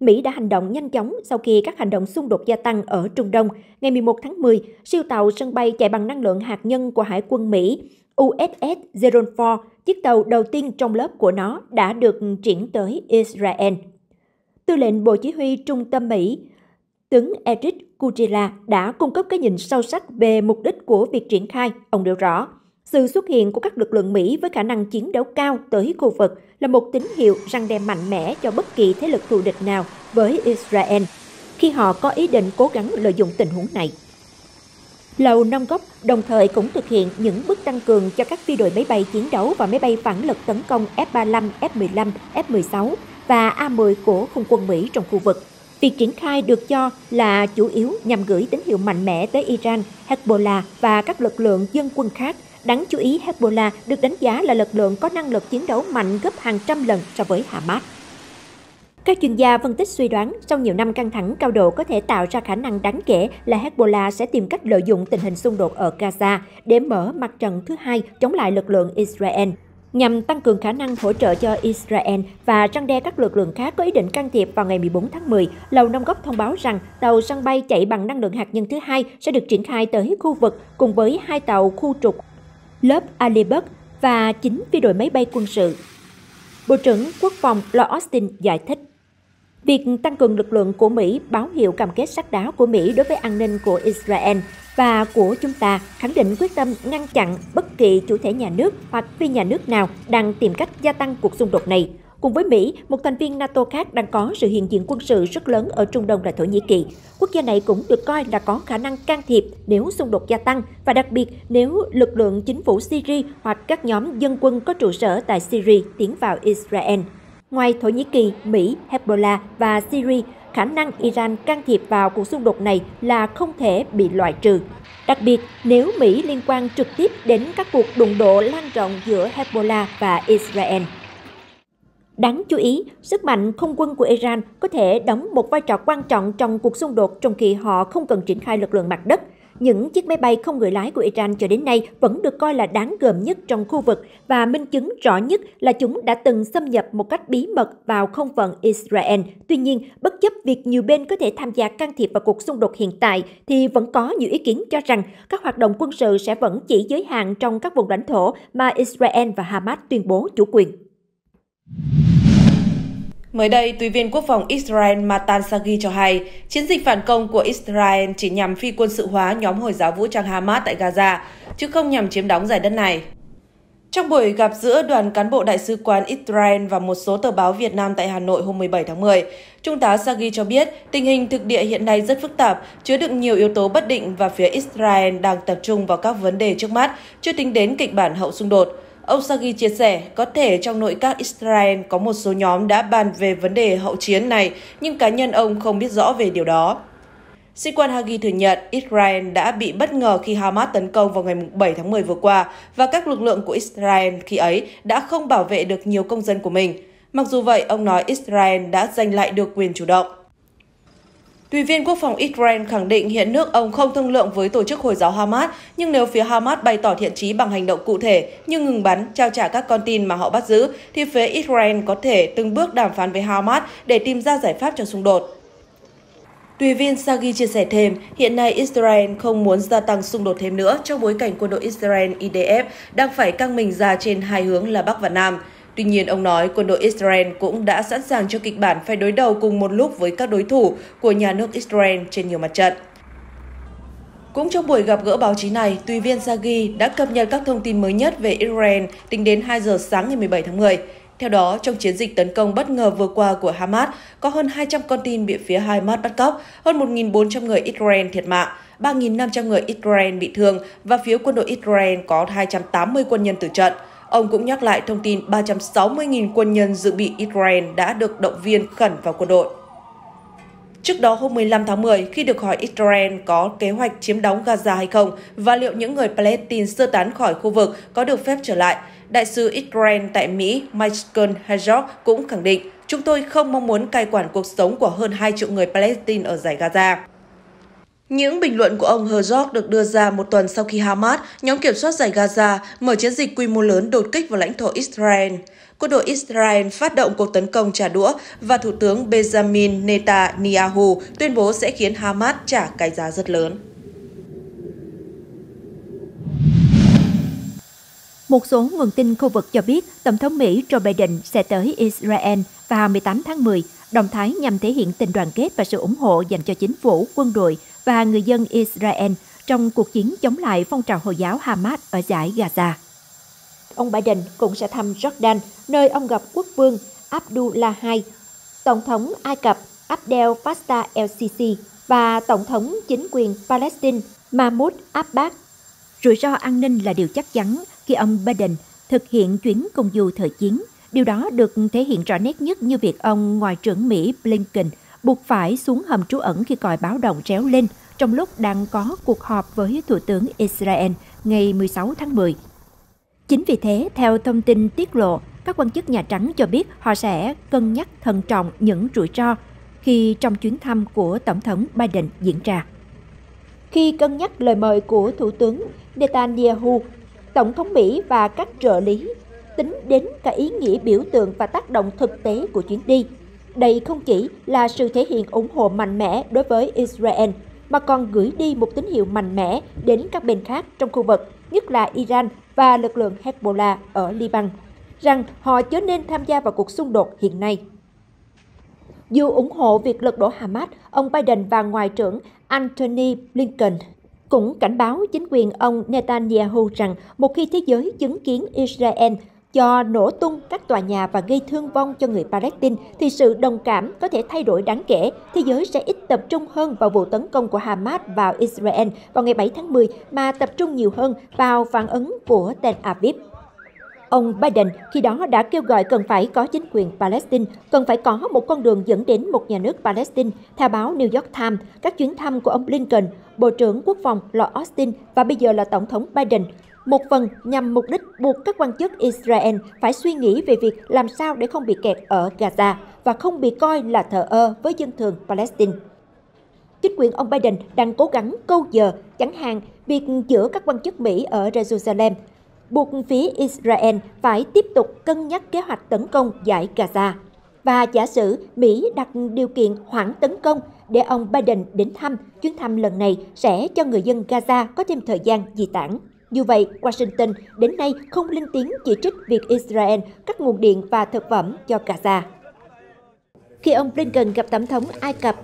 Mỹ đã hành động nhanh chóng sau khi các hành động xung đột gia tăng ở Trung Đông. Ngày 11 tháng 10, siêu tàu sân bay chạy bằng năng lượng hạt nhân của Hải quân Mỹ USS Gerald Ford, chiếc tàu đầu tiên trong lớp của nó, đã được triển tới Israel. Tư lệnh Bộ Chỉ huy Trung tâm Mỹ, tướng Eric Kujila đã cung cấp cái nhìn sâu sắc về mục đích của việc triển khai. Ông đều rõ, sự xuất hiện của các lực lượng Mỹ với khả năng chiến đấu cao tới khu vực là một tín hiệu răng đe mạnh mẽ cho bất kỳ thế lực thù địch nào với Israel khi họ có ý định cố gắng lợi dụng tình huống này. Lầu Năm Góc đồng thời cũng thực hiện những bước tăng cường cho các phi đội máy bay chiến đấu và máy bay phản lực tấn công F-35, F-15, F-16 và A-10 của không quân Mỹ trong khu vực. Việc triển khai được cho là chủ yếu nhằm gửi tín hiệu mạnh mẽ tới Iran, Hezbollah và các lực lượng dân quân khác – Đáng chú ý, Hezbollah được đánh giá là lực lượng có năng lực chiến đấu mạnh gấp hàng trăm lần so với Hamas. Các chuyên gia phân tích suy đoán, sau nhiều năm căng thẳng cao độ có thể tạo ra khả năng đáng kể là Hezbollah sẽ tìm cách lợi dụng tình hình xung đột ở Gaza để mở mặt trận thứ hai chống lại lực lượng Israel nhằm tăng cường khả năng hỗ trợ cho Israel và răng đe các lực lượng khác có ý định can thiệp vào ngày 14 tháng 10, Lầu Năm Góc thông báo rằng tàu sân bay chạy bằng năng lượng hạt nhân thứ hai sẽ được triển khai tới khu vực cùng với hai tàu khu trục lớp Alibug và chính phi đội máy bay quân sự. Bộ trưởng Quốc phòng Lord Austin giải thích, việc tăng cường lực lượng của Mỹ báo hiệu cam kết sắt đá của Mỹ đối với an ninh của Israel và của chúng ta khẳng định quyết tâm ngăn chặn bất kỳ chủ thể nhà nước hoặc phi nhà nước nào đang tìm cách gia tăng cuộc xung đột này, Cùng với Mỹ, một thành viên NATO khác đang có sự hiện diện quân sự rất lớn ở Trung Đông là Thổ Nhĩ Kỳ. Quốc gia này cũng được coi là có khả năng can thiệp nếu xung đột gia tăng và đặc biệt nếu lực lượng chính phủ Syria hoặc các nhóm dân quân có trụ sở tại Syria tiến vào Israel. Ngoài Thổ Nhĩ Kỳ, Mỹ, Hezbollah và Syria, khả năng Iran can thiệp vào cuộc xung đột này là không thể bị loại trừ. Đặc biệt, nếu Mỹ liên quan trực tiếp đến các cuộc đụng độ lan rộng giữa Hezbollah và Israel. Đáng chú ý, sức mạnh không quân của Iran có thể đóng một vai trò quan trọng trong cuộc xung đột trong khi họ không cần triển khai lực lượng mặt đất. Những chiếc máy bay không người lái của Iran cho đến nay vẫn được coi là đáng gờm nhất trong khu vực và minh chứng rõ nhất là chúng đã từng xâm nhập một cách bí mật vào không phận Israel. Tuy nhiên, bất chấp việc nhiều bên có thể tham gia can thiệp vào cuộc xung đột hiện tại, thì vẫn có nhiều ý kiến cho rằng các hoạt động quân sự sẽ vẫn chỉ giới hạn trong các vùng lãnh thổ mà Israel và Hamas tuyên bố chủ quyền. Mới đây, tùy viên quốc phòng Israel Matan Sagi cho hay, chiến dịch phản công của Israel chỉ nhằm phi quân sự hóa nhóm Hồi giáo vũ trang Hamas tại Gaza, chứ không nhằm chiếm đóng giải đất này. Trong buổi gặp giữa đoàn cán bộ đại sứ quán Israel và một số tờ báo Việt Nam tại Hà Nội hôm 17 tháng 10, Trung tá Sagi cho biết tình hình thực địa hiện nay rất phức tạp, chứa đựng nhiều yếu tố bất định và phía Israel đang tập trung vào các vấn đề trước mắt, chưa tính đến kịch bản hậu xung đột. Ông Sagi chia sẻ, có thể trong nội các Israel có một số nhóm đã bàn về vấn đề hậu chiến này, nhưng cá nhân ông không biết rõ về điều đó. Sĩ quan Hagi thừa nhận Israel đã bị bất ngờ khi Hamas tấn công vào ngày 7 tháng 10 vừa qua và các lực lượng của Israel khi ấy đã không bảo vệ được nhiều công dân của mình. Mặc dù vậy, ông nói Israel đã giành lại được quyền chủ động. Tuy viên quốc phòng Israel khẳng định hiện nước ông không thương lượng với tổ chức Hồi giáo Hamas, nhưng nếu phía Hamas bày tỏ thiện chí bằng hành động cụ thể như ngừng bắn, trao trả các con tin mà họ bắt giữ, thì phía Israel có thể từng bước đàm phán với Hamas để tìm ra giải pháp cho xung đột. Tùy viên Sagi chia sẻ thêm, hiện nay Israel không muốn gia tăng xung đột thêm nữa trong bối cảnh quân đội Israel IDF đang phải căng mình ra trên hai hướng là Bắc và Nam. Tuy nhiên, ông nói quân đội Israel cũng đã sẵn sàng cho kịch bản phải đối đầu cùng một lúc với các đối thủ của nhà nước Israel trên nhiều mặt trận. Cũng trong buổi gặp gỡ báo chí này, tùy viên Sagi đã cập nhật các thông tin mới nhất về Israel tính đến 2 giờ sáng ngày 17 tháng 10. Theo đó, trong chiến dịch tấn công bất ngờ vừa qua của Hamas, có hơn 200 con tin bị phía Hamas bắt cóc, hơn 1.400 người Israel thiệt mạng, 3.500 người Israel bị thương và phía quân đội Israel có 280 quân nhân tử trận. Ông cũng nhắc lại thông tin 360.000 quân nhân dự bị Israel đã được động viên khẩn vào quân đội. Trước đó hôm 15 tháng 10, khi được hỏi Israel có kế hoạch chiếm đóng Gaza hay không và liệu những người Palestine sơ tán khỏi khu vực có được phép trở lại, đại sứ Israel tại Mỹ Michael Hajok cũng khẳng định chúng tôi không mong muốn cai quản cuộc sống của hơn 2 triệu người Palestine ở giải Gaza. Những bình luận của ông Herzog được đưa ra một tuần sau khi Hamas, nhóm kiểm soát giải Gaza, mở chiến dịch quy mô lớn đột kích vào lãnh thổ Israel. Quân đội Israel phát động cuộc tấn công trả đũa và Thủ tướng Benjamin Netanyahu tuyên bố sẽ khiến Hamas trả cái giá rất lớn. Một số nguồn tin khu vực cho biết Tổng thống Mỹ Joe Biden sẽ tới Israel vào 18 tháng 10, động thái nhằm thể hiện tình đoàn kết và sự ủng hộ dành cho chính phủ, quân đội – và người dân Israel trong cuộc chiến chống lại phong trào Hồi giáo Hamas ở giải Gaza. Ông Biden cũng sẽ thăm Jordan, nơi ông gặp quốc vương Abdullah II, Tổng thống Ai Cập Abdel Fattah el-Sisi và Tổng thống chính quyền Palestine Mahmoud Abbas. Rủi ro an ninh là điều chắc chắn khi ông Biden thực hiện chuyến công du thời chiến. Điều đó được thể hiện rõ nét nhất như việc ông Ngoại trưởng Mỹ Blinken – buộc phải xuống hầm trú ẩn khi còi báo động réo lên trong lúc đang có cuộc họp với Thủ tướng Israel ngày 16 tháng 10. Chính vì thế, theo thông tin tiết lộ, các quan chức Nhà Trắng cho biết họ sẽ cân nhắc thận trọng những rủi ro khi trong chuyến thăm của Tổng thống Biden diễn ra. Khi cân nhắc lời mời của Thủ tướng Netanyahu, Tổng thống Mỹ và các trợ lý tính đến cả ý nghĩa biểu tượng và tác động thực tế của chuyến đi – đây không chỉ là sự thể hiện ủng hộ mạnh mẽ đối với Israel, mà còn gửi đi một tín hiệu mạnh mẽ đến các bên khác trong khu vực, nhất là Iran và lực lượng Hezbollah ở Liban, rằng họ chớ nên tham gia vào cuộc xung đột hiện nay. Dù ủng hộ việc lật đổ Hamas, ông Biden và Ngoại trưởng Antony Blinken cũng cảnh báo chính quyền ông Netanyahu rằng một khi thế giới chứng kiến Israel do nổ tung các tòa nhà và gây thương vong cho người Palestine, thì sự đồng cảm có thể thay đổi đáng kể. Thế giới sẽ ít tập trung hơn vào vụ tấn công của Hamas vào Israel vào ngày 7 tháng 10, mà tập trung nhiều hơn vào phản ứng của Tel Aviv. Ông Biden khi đó đã kêu gọi cần phải có chính quyền Palestine, cần phải có một con đường dẫn đến một nhà nước Palestine. Theo báo New York Times, các chuyến thăm của ông Blinken, Bộ trưởng Quốc phòng Lord Austin và bây giờ là Tổng thống Biden một phần nhằm mục đích buộc các quan chức Israel phải suy nghĩ về việc làm sao để không bị kẹt ở Gaza và không bị coi là thờ ơ với dân thường Palestine. Chính quyền ông Biden đang cố gắng câu giờ, chẳng hạn việc giữa các quan chức Mỹ ở Jerusalem, buộc phía Israel phải tiếp tục cân nhắc kế hoạch tấn công giải Gaza. Và giả sử Mỹ đặt điều kiện hoãn tấn công để ông Biden đến thăm, chuyến thăm lần này sẽ cho người dân Gaza có thêm thời gian di tản. Dù vậy, Washington đến nay không lên tiếng chỉ trích việc Israel cắt nguồn điện và thực phẩm cho Gaza. Khi ông Blinken gặp Tổng thống Ai Cập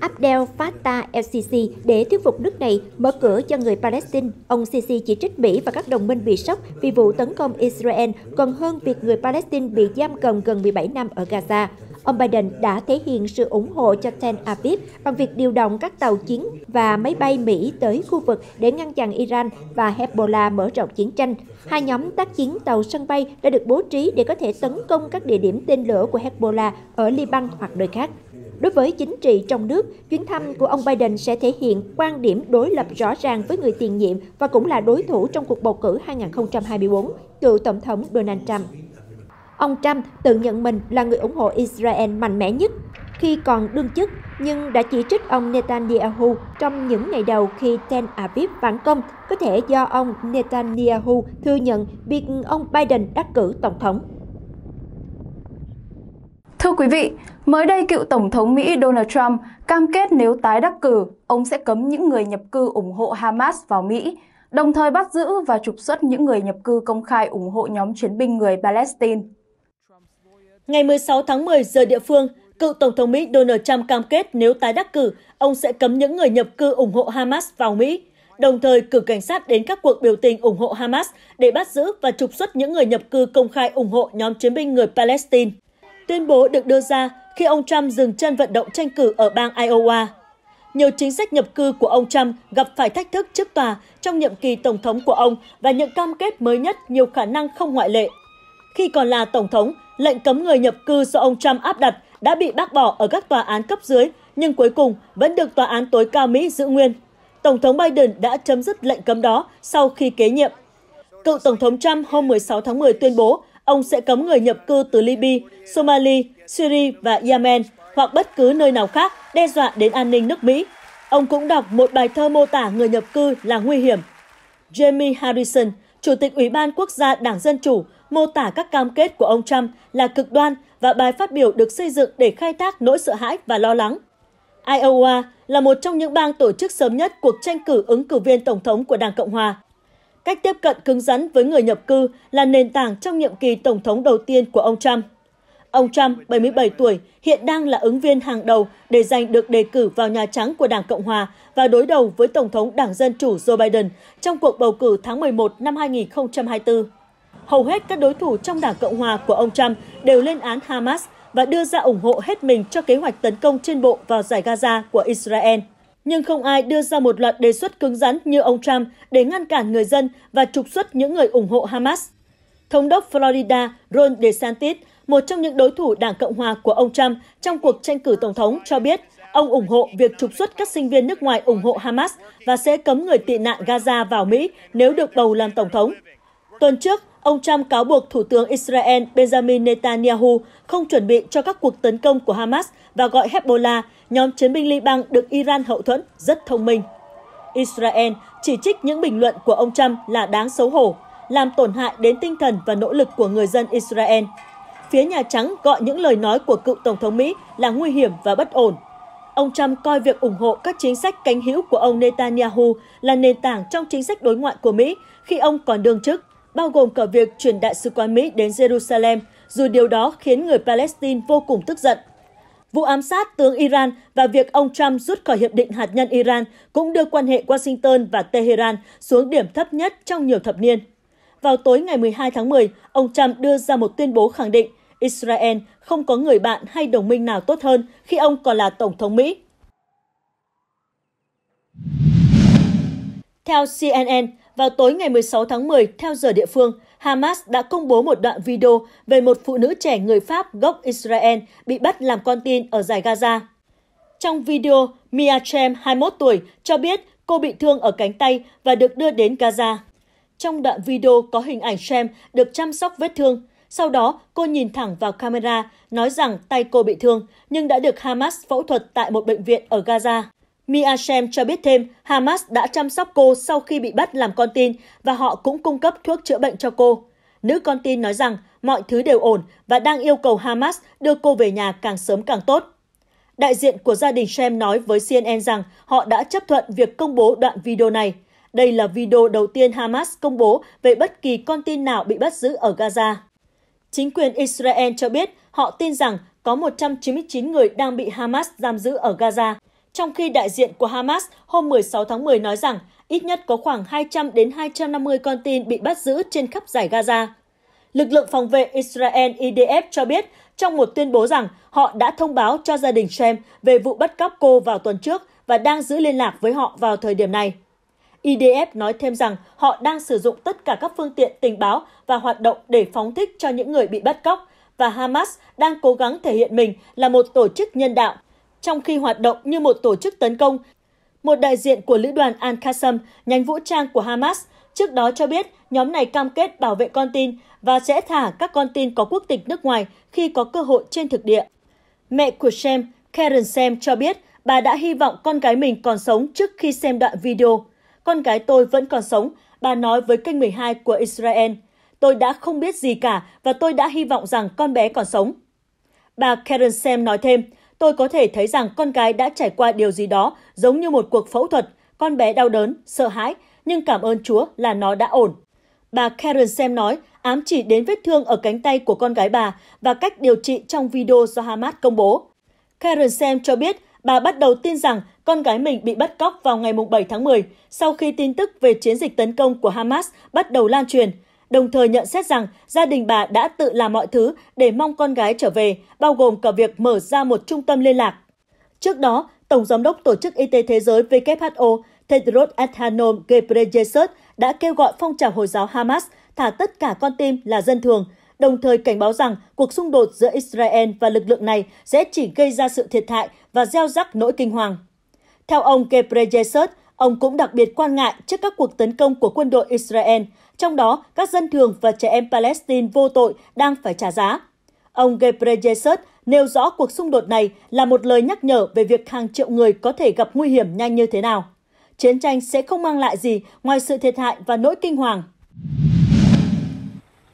Abdel Fattah el-Sisi để thuyết phục nước này mở cửa cho người Palestine. Ông Sisi chỉ trích Mỹ và các đồng minh bị sốc vì vụ tấn công Israel còn hơn việc người Palestine bị giam cầm gần 17 năm ở Gaza ông Biden đã thể hiện sự ủng hộ cho Tel Aviv bằng việc điều động các tàu chiến và máy bay Mỹ tới khu vực để ngăn chặn Iran và Hezbollah mở rộng chiến tranh. Hai nhóm tác chiến tàu sân bay đã được bố trí để có thể tấn công các địa điểm tên lửa của Hezbollah ở Liban hoặc nơi khác. Đối với chính trị trong nước, chuyến thăm của ông Biden sẽ thể hiện quan điểm đối lập rõ ràng với người tiền nhiệm và cũng là đối thủ trong cuộc bầu cử 2024, cựu Tổng thống Donald Trump. Ông Trump tự nhận mình là người ủng hộ Israel mạnh mẽ nhất khi còn đương chức, nhưng đã chỉ trích ông Netanyahu trong những ngày đầu khi Tel Aviv phản công, có thể do ông Netanyahu thừa nhận việc ông Biden đắc cử tổng thống. Thưa quý vị, mới đây cựu Tổng thống Mỹ Donald Trump cam kết nếu tái đắc cử, ông sẽ cấm những người nhập cư ủng hộ Hamas vào Mỹ, đồng thời bắt giữ và trục xuất những người nhập cư công khai ủng hộ nhóm chiến binh người Palestine. Ngày 16 tháng 10 giờ địa phương, cựu Tổng thống Mỹ Donald Trump cam kết nếu tái đắc cử, ông sẽ cấm những người nhập cư ủng hộ Hamas vào Mỹ, đồng thời cử cảnh sát đến các cuộc biểu tình ủng hộ Hamas để bắt giữ và trục xuất những người nhập cư công khai ủng hộ nhóm chiến binh người Palestine. Tuyên bố được đưa ra khi ông Trump dừng chân vận động tranh cử ở bang Iowa. Nhiều chính sách nhập cư của ông Trump gặp phải thách thức trước tòa trong nhiệm kỳ tổng thống của ông và những cam kết mới nhất nhiều khả năng không ngoại lệ. Khi còn là tổng thống, Lệnh cấm người nhập cư do ông Trump áp đặt đã bị bác bỏ ở các tòa án cấp dưới, nhưng cuối cùng vẫn được tòa án tối cao Mỹ giữ nguyên. Tổng thống Biden đã chấm dứt lệnh cấm đó sau khi kế nhiệm. Cựu Tổng thống Trump hôm 16 tháng 10 tuyên bố ông sẽ cấm người nhập cư từ Libya, Somalia, Syria và Yemen hoặc bất cứ nơi nào khác đe dọa đến an ninh nước Mỹ. Ông cũng đọc một bài thơ mô tả người nhập cư là nguy hiểm. Jamie Harrison, Chủ tịch Ủy ban Quốc gia Đảng Dân Chủ mô tả các cam kết của ông Trump là cực đoan và bài phát biểu được xây dựng để khai thác nỗi sợ hãi và lo lắng. Iowa là một trong những bang tổ chức sớm nhất cuộc tranh cử ứng cử viên tổng thống của Đảng Cộng Hòa. Cách tiếp cận cứng rắn với người nhập cư là nền tảng trong nhiệm kỳ tổng thống đầu tiên của ông Trump. Ông Trump, 77 tuổi, hiện đang là ứng viên hàng đầu để giành được đề cử vào Nhà Trắng của Đảng Cộng Hòa và đối đầu với Tổng thống Đảng Dân Chủ Joe Biden trong cuộc bầu cử tháng 11 năm 2024. Hầu hết các đối thủ trong Đảng Cộng Hòa của ông Trump đều lên án Hamas và đưa ra ủng hộ hết mình cho kế hoạch tấn công trên bộ vào giải Gaza của Israel. Nhưng không ai đưa ra một loạt đề xuất cứng rắn như ông Trump để ngăn cản người dân và trục xuất những người ủng hộ Hamas. Thống đốc Florida Ron DeSantis một trong những đối thủ Đảng Cộng hòa của ông Trump trong cuộc tranh cử tổng thống cho biết ông ủng hộ việc trục xuất các sinh viên nước ngoài ủng hộ Hamas và sẽ cấm người tị nạn Gaza vào Mỹ nếu được bầu làm tổng thống. Tuần trước, ông Trump cáo buộc Thủ tướng Israel Benjamin Netanyahu không chuẩn bị cho các cuộc tấn công của Hamas và gọi Hezbollah, nhóm chiến binh Liban được Iran hậu thuẫn, rất thông minh. Israel chỉ trích những bình luận của ông Trump là đáng xấu hổ, làm tổn hại đến tinh thần và nỗ lực của người dân Israel phía Nhà Trắng gọi những lời nói của cựu Tổng thống Mỹ là nguy hiểm và bất ổn. Ông Trump coi việc ủng hộ các chính sách cánh hữu của ông Netanyahu là nền tảng trong chính sách đối ngoại của Mỹ khi ông còn đương chức, bao gồm cả việc chuyển đại sứ quán Mỹ đến Jerusalem, dù điều đó khiến người Palestine vô cùng tức giận. Vụ ám sát tướng Iran và việc ông Trump rút khỏi Hiệp định Hạt nhân Iran cũng đưa quan hệ Washington và Tehran xuống điểm thấp nhất trong nhiều thập niên. Vào tối ngày 12 tháng 10, ông Trump đưa ra một tuyên bố khẳng định Israel không có người bạn hay đồng minh nào tốt hơn khi ông còn là Tổng thống Mỹ. Theo CNN, vào tối ngày 16 tháng 10 theo giờ địa phương, Hamas đã công bố một đoạn video về một phụ nữ trẻ người Pháp gốc Israel bị bắt làm con tin ở giải Gaza. Trong video, Mia Chem, 21 tuổi, cho biết cô bị thương ở cánh tay và được đưa đến Gaza. Trong đoạn video có hình ảnh Chem được chăm sóc vết thương. Sau đó, cô nhìn thẳng vào camera, nói rằng tay cô bị thương, nhưng đã được Hamas phẫu thuật tại một bệnh viện ở Gaza. Mia Shem cho biết thêm, Hamas đã chăm sóc cô sau khi bị bắt làm con tin và họ cũng cung cấp thuốc chữa bệnh cho cô. Nữ con tin nói rằng mọi thứ đều ổn và đang yêu cầu Hamas đưa cô về nhà càng sớm càng tốt. Đại diện của gia đình Shem nói với CNN rằng họ đã chấp thuận việc công bố đoạn video này. Đây là video đầu tiên Hamas công bố về bất kỳ con tin nào bị bắt giữ ở Gaza. Chính quyền Israel cho biết họ tin rằng có 199 người đang bị Hamas giam giữ ở Gaza, trong khi đại diện của Hamas hôm 16 tháng 10 nói rằng ít nhất có khoảng 200 đến 250 con tin bị bắt giữ trên khắp giải Gaza. Lực lượng phòng vệ Israel IDF e cho biết trong một tuyên bố rằng họ đã thông báo cho gia đình Shem về vụ bắt cóc cô vào tuần trước và đang giữ liên lạc với họ vào thời điểm này. IDF nói thêm rằng họ đang sử dụng tất cả các phương tiện tình báo và hoạt động để phóng thích cho những người bị bắt cóc, và Hamas đang cố gắng thể hiện mình là một tổ chức nhân đạo, trong khi hoạt động như một tổ chức tấn công. Một đại diện của lữ đoàn Al-Qassam, nhánh vũ trang của Hamas, trước đó cho biết nhóm này cam kết bảo vệ con tin và sẽ thả các con tin có quốc tịch nước ngoài khi có cơ hội trên thực địa. Mẹ của Sam, Karen Sam cho biết bà đã hy vọng con gái mình còn sống trước khi xem đoạn video con gái tôi vẫn còn sống, bà nói với kênh 12 của Israel. Tôi đã không biết gì cả và tôi đã hy vọng rằng con bé còn sống. Bà Karen Sam nói thêm, tôi có thể thấy rằng con gái đã trải qua điều gì đó giống như một cuộc phẫu thuật. Con bé đau đớn, sợ hãi, nhưng cảm ơn Chúa là nó đã ổn. Bà Karen Sam nói, ám chỉ đến vết thương ở cánh tay của con gái bà và cách điều trị trong video do Hamas công bố. Karen Sam cho biết bà bắt đầu tin rằng con gái mình bị bắt cóc vào ngày 7 tháng 10 sau khi tin tức về chiến dịch tấn công của Hamas bắt đầu lan truyền, đồng thời nhận xét rằng gia đình bà đã tự làm mọi thứ để mong con gái trở về, bao gồm cả việc mở ra một trung tâm liên lạc. Trước đó, Tổng Giám đốc Tổ chức Y tế Thế giới WHO Tedros Adhanom Ghebreyesus đã kêu gọi phong trào Hồi giáo Hamas thả tất cả con tim là dân thường, đồng thời cảnh báo rằng cuộc xung đột giữa Israel và lực lượng này sẽ chỉ gây ra sự thiệt hại và gieo rắc nỗi kinh hoàng. Theo ông Gebreyesus, ông cũng đặc biệt quan ngại trước các cuộc tấn công của quân đội Israel, trong đó các dân thường và trẻ em Palestine vô tội đang phải trả giá. Ông Gebreyesus nêu rõ cuộc xung đột này là một lời nhắc nhở về việc hàng triệu người có thể gặp nguy hiểm nhanh như thế nào. Chiến tranh sẽ không mang lại gì ngoài sự thiệt hại và nỗi kinh hoàng.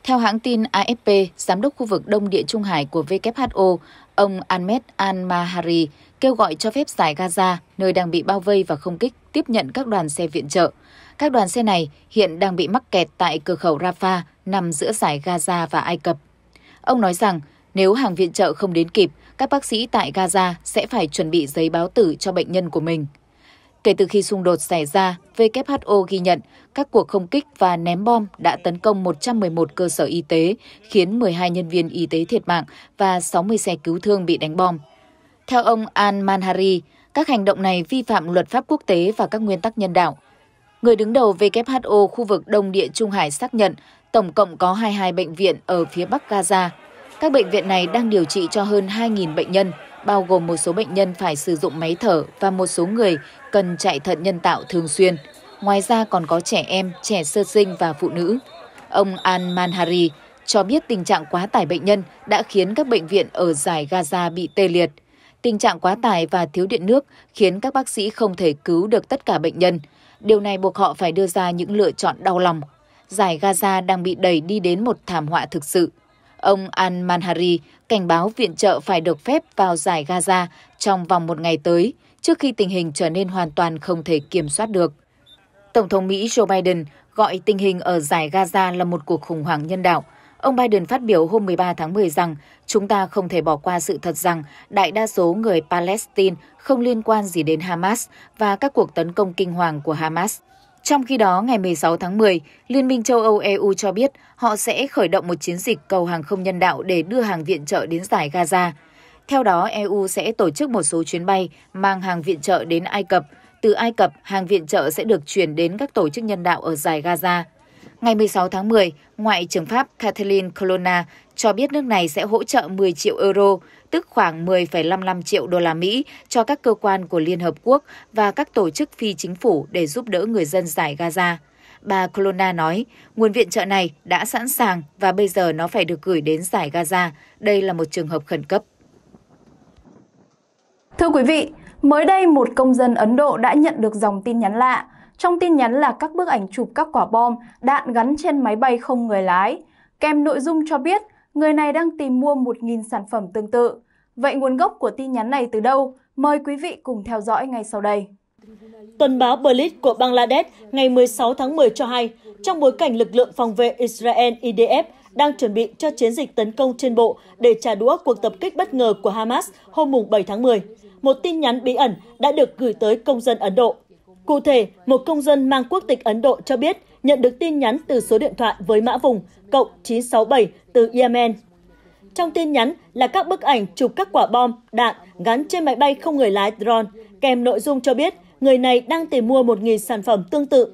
Theo hãng tin AFP, giám đốc khu vực Đông Địa Trung Hải của WHO, ông Ahmed Al-Mahari kêu gọi cho phép giải Gaza, nơi đang bị bao vây và không kích, tiếp nhận các đoàn xe viện trợ. Các đoàn xe này hiện đang bị mắc kẹt tại cửa khẩu Rafah, nằm giữa giải Gaza và Ai Cập. Ông nói rằng, nếu hàng viện trợ không đến kịp, các bác sĩ tại Gaza sẽ phải chuẩn bị giấy báo tử cho bệnh nhân của mình. Kể từ khi xung đột xảy ra, WHO ghi nhận các cuộc không kích và ném bom đã tấn công 111 cơ sở y tế, khiến 12 nhân viên y tế thiệt mạng và 60 xe cứu thương bị đánh bom. Theo ông Al-Manhari, các hành động này vi phạm luật pháp quốc tế và các nguyên tắc nhân đạo. Người đứng đầu WHO khu vực Đông Địa Trung Hải xác nhận tổng cộng có 22 bệnh viện ở phía Bắc Gaza. Các bệnh viện này đang điều trị cho hơn 2.000 bệnh nhân, bao gồm một số bệnh nhân phải sử dụng máy thở và một số người cần chạy thận nhân tạo thường xuyên. Ngoài ra còn có trẻ em, trẻ sơ sinh và phụ nữ. Ông Al-Manhari cho biết tình trạng quá tải bệnh nhân đã khiến các bệnh viện ở giải Gaza bị tê liệt. Tình trạng quá tải và thiếu điện nước khiến các bác sĩ không thể cứu được tất cả bệnh nhân. Điều này buộc họ phải đưa ra những lựa chọn đau lòng. Giải Gaza đang bị đẩy đi đến một thảm họa thực sự. Ông Al-Manhari cảnh báo viện trợ phải được phép vào giải Gaza trong vòng một ngày tới, trước khi tình hình trở nên hoàn toàn không thể kiểm soát được. Tổng thống Mỹ Joe Biden gọi tình hình ở giải Gaza là một cuộc khủng hoảng nhân đạo – Ông Biden phát biểu hôm 13 tháng 10 rằng chúng ta không thể bỏ qua sự thật rằng đại đa số người Palestine không liên quan gì đến Hamas và các cuộc tấn công kinh hoàng của Hamas. Trong khi đó, ngày 16 tháng 10, Liên minh châu Âu EU cho biết họ sẽ khởi động một chiến dịch cầu hàng không nhân đạo để đưa hàng viện trợ đến giải Gaza. Theo đó, EU sẽ tổ chức một số chuyến bay mang hàng viện trợ đến Ai Cập. Từ Ai Cập, hàng viện trợ sẽ được chuyển đến các tổ chức nhân đạo ở giải Gaza. Ngày 16 tháng 10, Ngoại trưởng Pháp Kathleen Colonna cho biết nước này sẽ hỗ trợ 10 triệu euro, tức khoảng 10,55 triệu đô la Mỹ cho các cơ quan của Liên Hợp Quốc và các tổ chức phi chính phủ để giúp đỡ người dân giải Gaza. Bà Colonna nói, nguồn viện trợ này đã sẵn sàng và bây giờ nó phải được gửi đến giải Gaza. Đây là một trường hợp khẩn cấp. Thưa quý vị, mới đây một công dân Ấn Độ đã nhận được dòng tin nhắn lạ – trong tin nhắn là các bức ảnh chụp các quả bom, đạn gắn trên máy bay không người lái, kèm nội dung cho biết người này đang tìm mua 1.000 sản phẩm tương tự. Vậy nguồn gốc của tin nhắn này từ đâu? Mời quý vị cùng theo dõi ngay sau đây. Tuần báo Berlitz của Bangladesh ngày 16 tháng 10 cho hay, trong bối cảnh lực lượng phòng vệ Israel IDF đang chuẩn bị cho chiến dịch tấn công trên bộ để trả đũa cuộc tập kích bất ngờ của Hamas hôm 7 tháng 10. Một tin nhắn bí ẩn đã được gửi tới công dân Ấn Độ. Cụ thể, một công dân mang quốc tịch Ấn Độ cho biết nhận được tin nhắn từ số điện thoại với mã vùng cộng 967 từ Yemen. Trong tin nhắn là các bức ảnh chụp các quả bom, đạn gắn trên máy bay không người lái drone, kèm nội dung cho biết người này đang tìm mua 1.000 sản phẩm tương tự.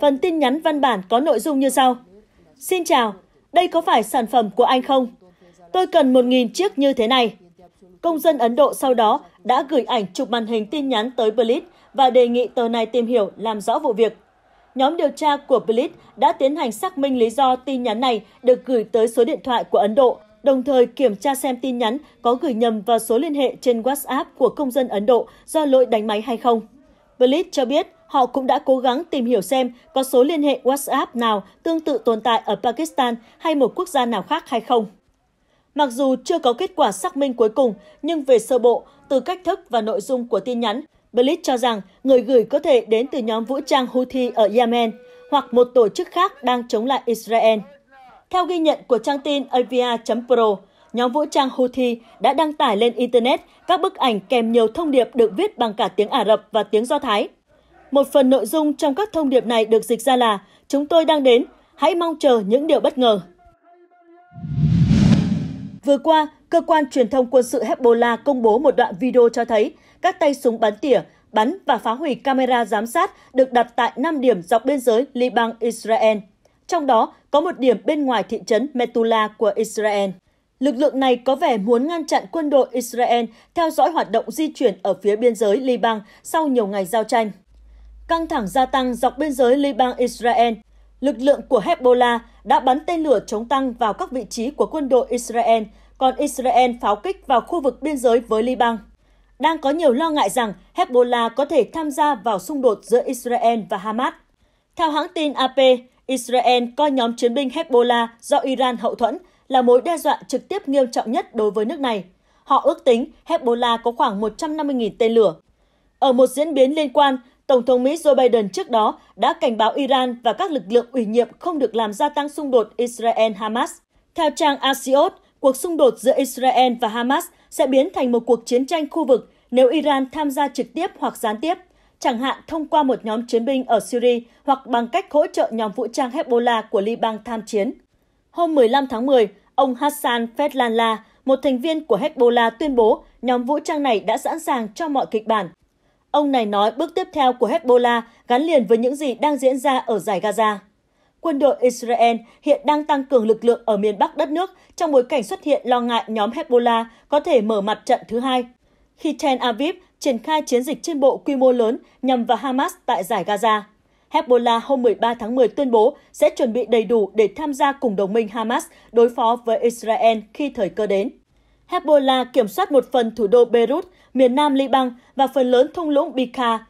Phần tin nhắn văn bản có nội dung như sau. Xin chào, đây có phải sản phẩm của anh không? Tôi cần 1.000 chiếc như thế này. Công dân Ấn Độ sau đó đã gửi ảnh chụp màn hình tin nhắn tới Blitz và đề nghị tờ này tìm hiểu làm rõ vụ việc. Nhóm điều tra của Blit đã tiến hành xác minh lý do tin nhắn này được gửi tới số điện thoại của Ấn Độ, đồng thời kiểm tra xem tin nhắn có gửi nhầm vào số liên hệ trên WhatsApp của công dân Ấn Độ do lỗi đánh máy hay không. Blit cho biết họ cũng đã cố gắng tìm hiểu xem có số liên hệ WhatsApp nào tương tự tồn tại ở Pakistan hay một quốc gia nào khác hay không. Mặc dù chưa có kết quả xác minh cuối cùng, nhưng về sơ bộ, từ cách thức và nội dung của tin nhắn, Blitz cho rằng người gửi có thể đến từ nhóm vũ trang Houthi ở Yemen hoặc một tổ chức khác đang chống lại Israel. Theo ghi nhận của trang tin avia.pro, nhóm vũ trang Houthi đã đăng tải lên Internet các bức ảnh kèm nhiều thông điệp được viết bằng cả tiếng Ả Rập và tiếng Do Thái. Một phần nội dung trong các thông điệp này được dịch ra là Chúng tôi đang đến, hãy mong chờ những điều bất ngờ. Vừa qua, cơ quan truyền thông quân sự Hezbollah công bố một đoạn video cho thấy các tay súng bắn tỉa, bắn và phá hủy camera giám sát được đặt tại 5 điểm dọc biên giới Liban-Israel. Trong đó có một điểm bên ngoài thị trấn Metula của Israel. Lực lượng này có vẻ muốn ngăn chặn quân đội Israel theo dõi hoạt động di chuyển ở phía biên giới Liban sau nhiều ngày giao tranh. Căng thẳng gia tăng dọc biên giới Liban-Israel, lực lượng của Hezbollah đã bắn tên lửa chống tăng vào các vị trí của quân đội Israel, còn Israel pháo kích vào khu vực biên giới với Liban đang có nhiều lo ngại rằng Hezbollah có thể tham gia vào xung đột giữa Israel và Hamas. Theo hãng tin AP, Israel coi nhóm chiến binh Hezbollah do Iran hậu thuẫn là mối đe dọa trực tiếp nghiêm trọng nhất đối với nước này. Họ ước tính Hezbollah có khoảng 150.000 tên lửa. Ở một diễn biến liên quan, Tổng thống Mỹ Joe Biden trước đó đã cảnh báo Iran và các lực lượng ủy nhiệm không được làm gia tăng xung đột Israel-Hamas. Theo trang Axios, cuộc xung đột giữa Israel và Hamas sẽ biến thành một cuộc chiến tranh khu vực nếu Iran tham gia trực tiếp hoặc gián tiếp, chẳng hạn thông qua một nhóm chiến binh ở Syria hoặc bằng cách hỗ trợ nhóm vũ trang Hezbollah của Liban tham chiến. Hôm 15 tháng 10, ông Hassan Fetlallah, một thành viên của Hezbollah tuyên bố nhóm vũ trang này đã sẵn sàng cho mọi kịch bản. Ông này nói bước tiếp theo của Hezbollah gắn liền với những gì đang diễn ra ở giải Gaza. Quân đội Israel hiện đang tăng cường lực lượng ở miền Bắc đất nước trong bối cảnh xuất hiện lo ngại nhóm Hezbollah có thể mở mặt trận thứ hai. Khi Tel Aviv triển khai chiến dịch trên bộ quy mô lớn nhằm vào Hamas tại giải Gaza. Hezbollah hôm 13 tháng 10 tuyên bố sẽ chuẩn bị đầy đủ để tham gia cùng đồng minh Hamas đối phó với Israel khi thời cơ đến. Hezbollah kiểm soát một phần thủ đô Beirut, miền nam Liban và phần lớn thung lũng Bekaa.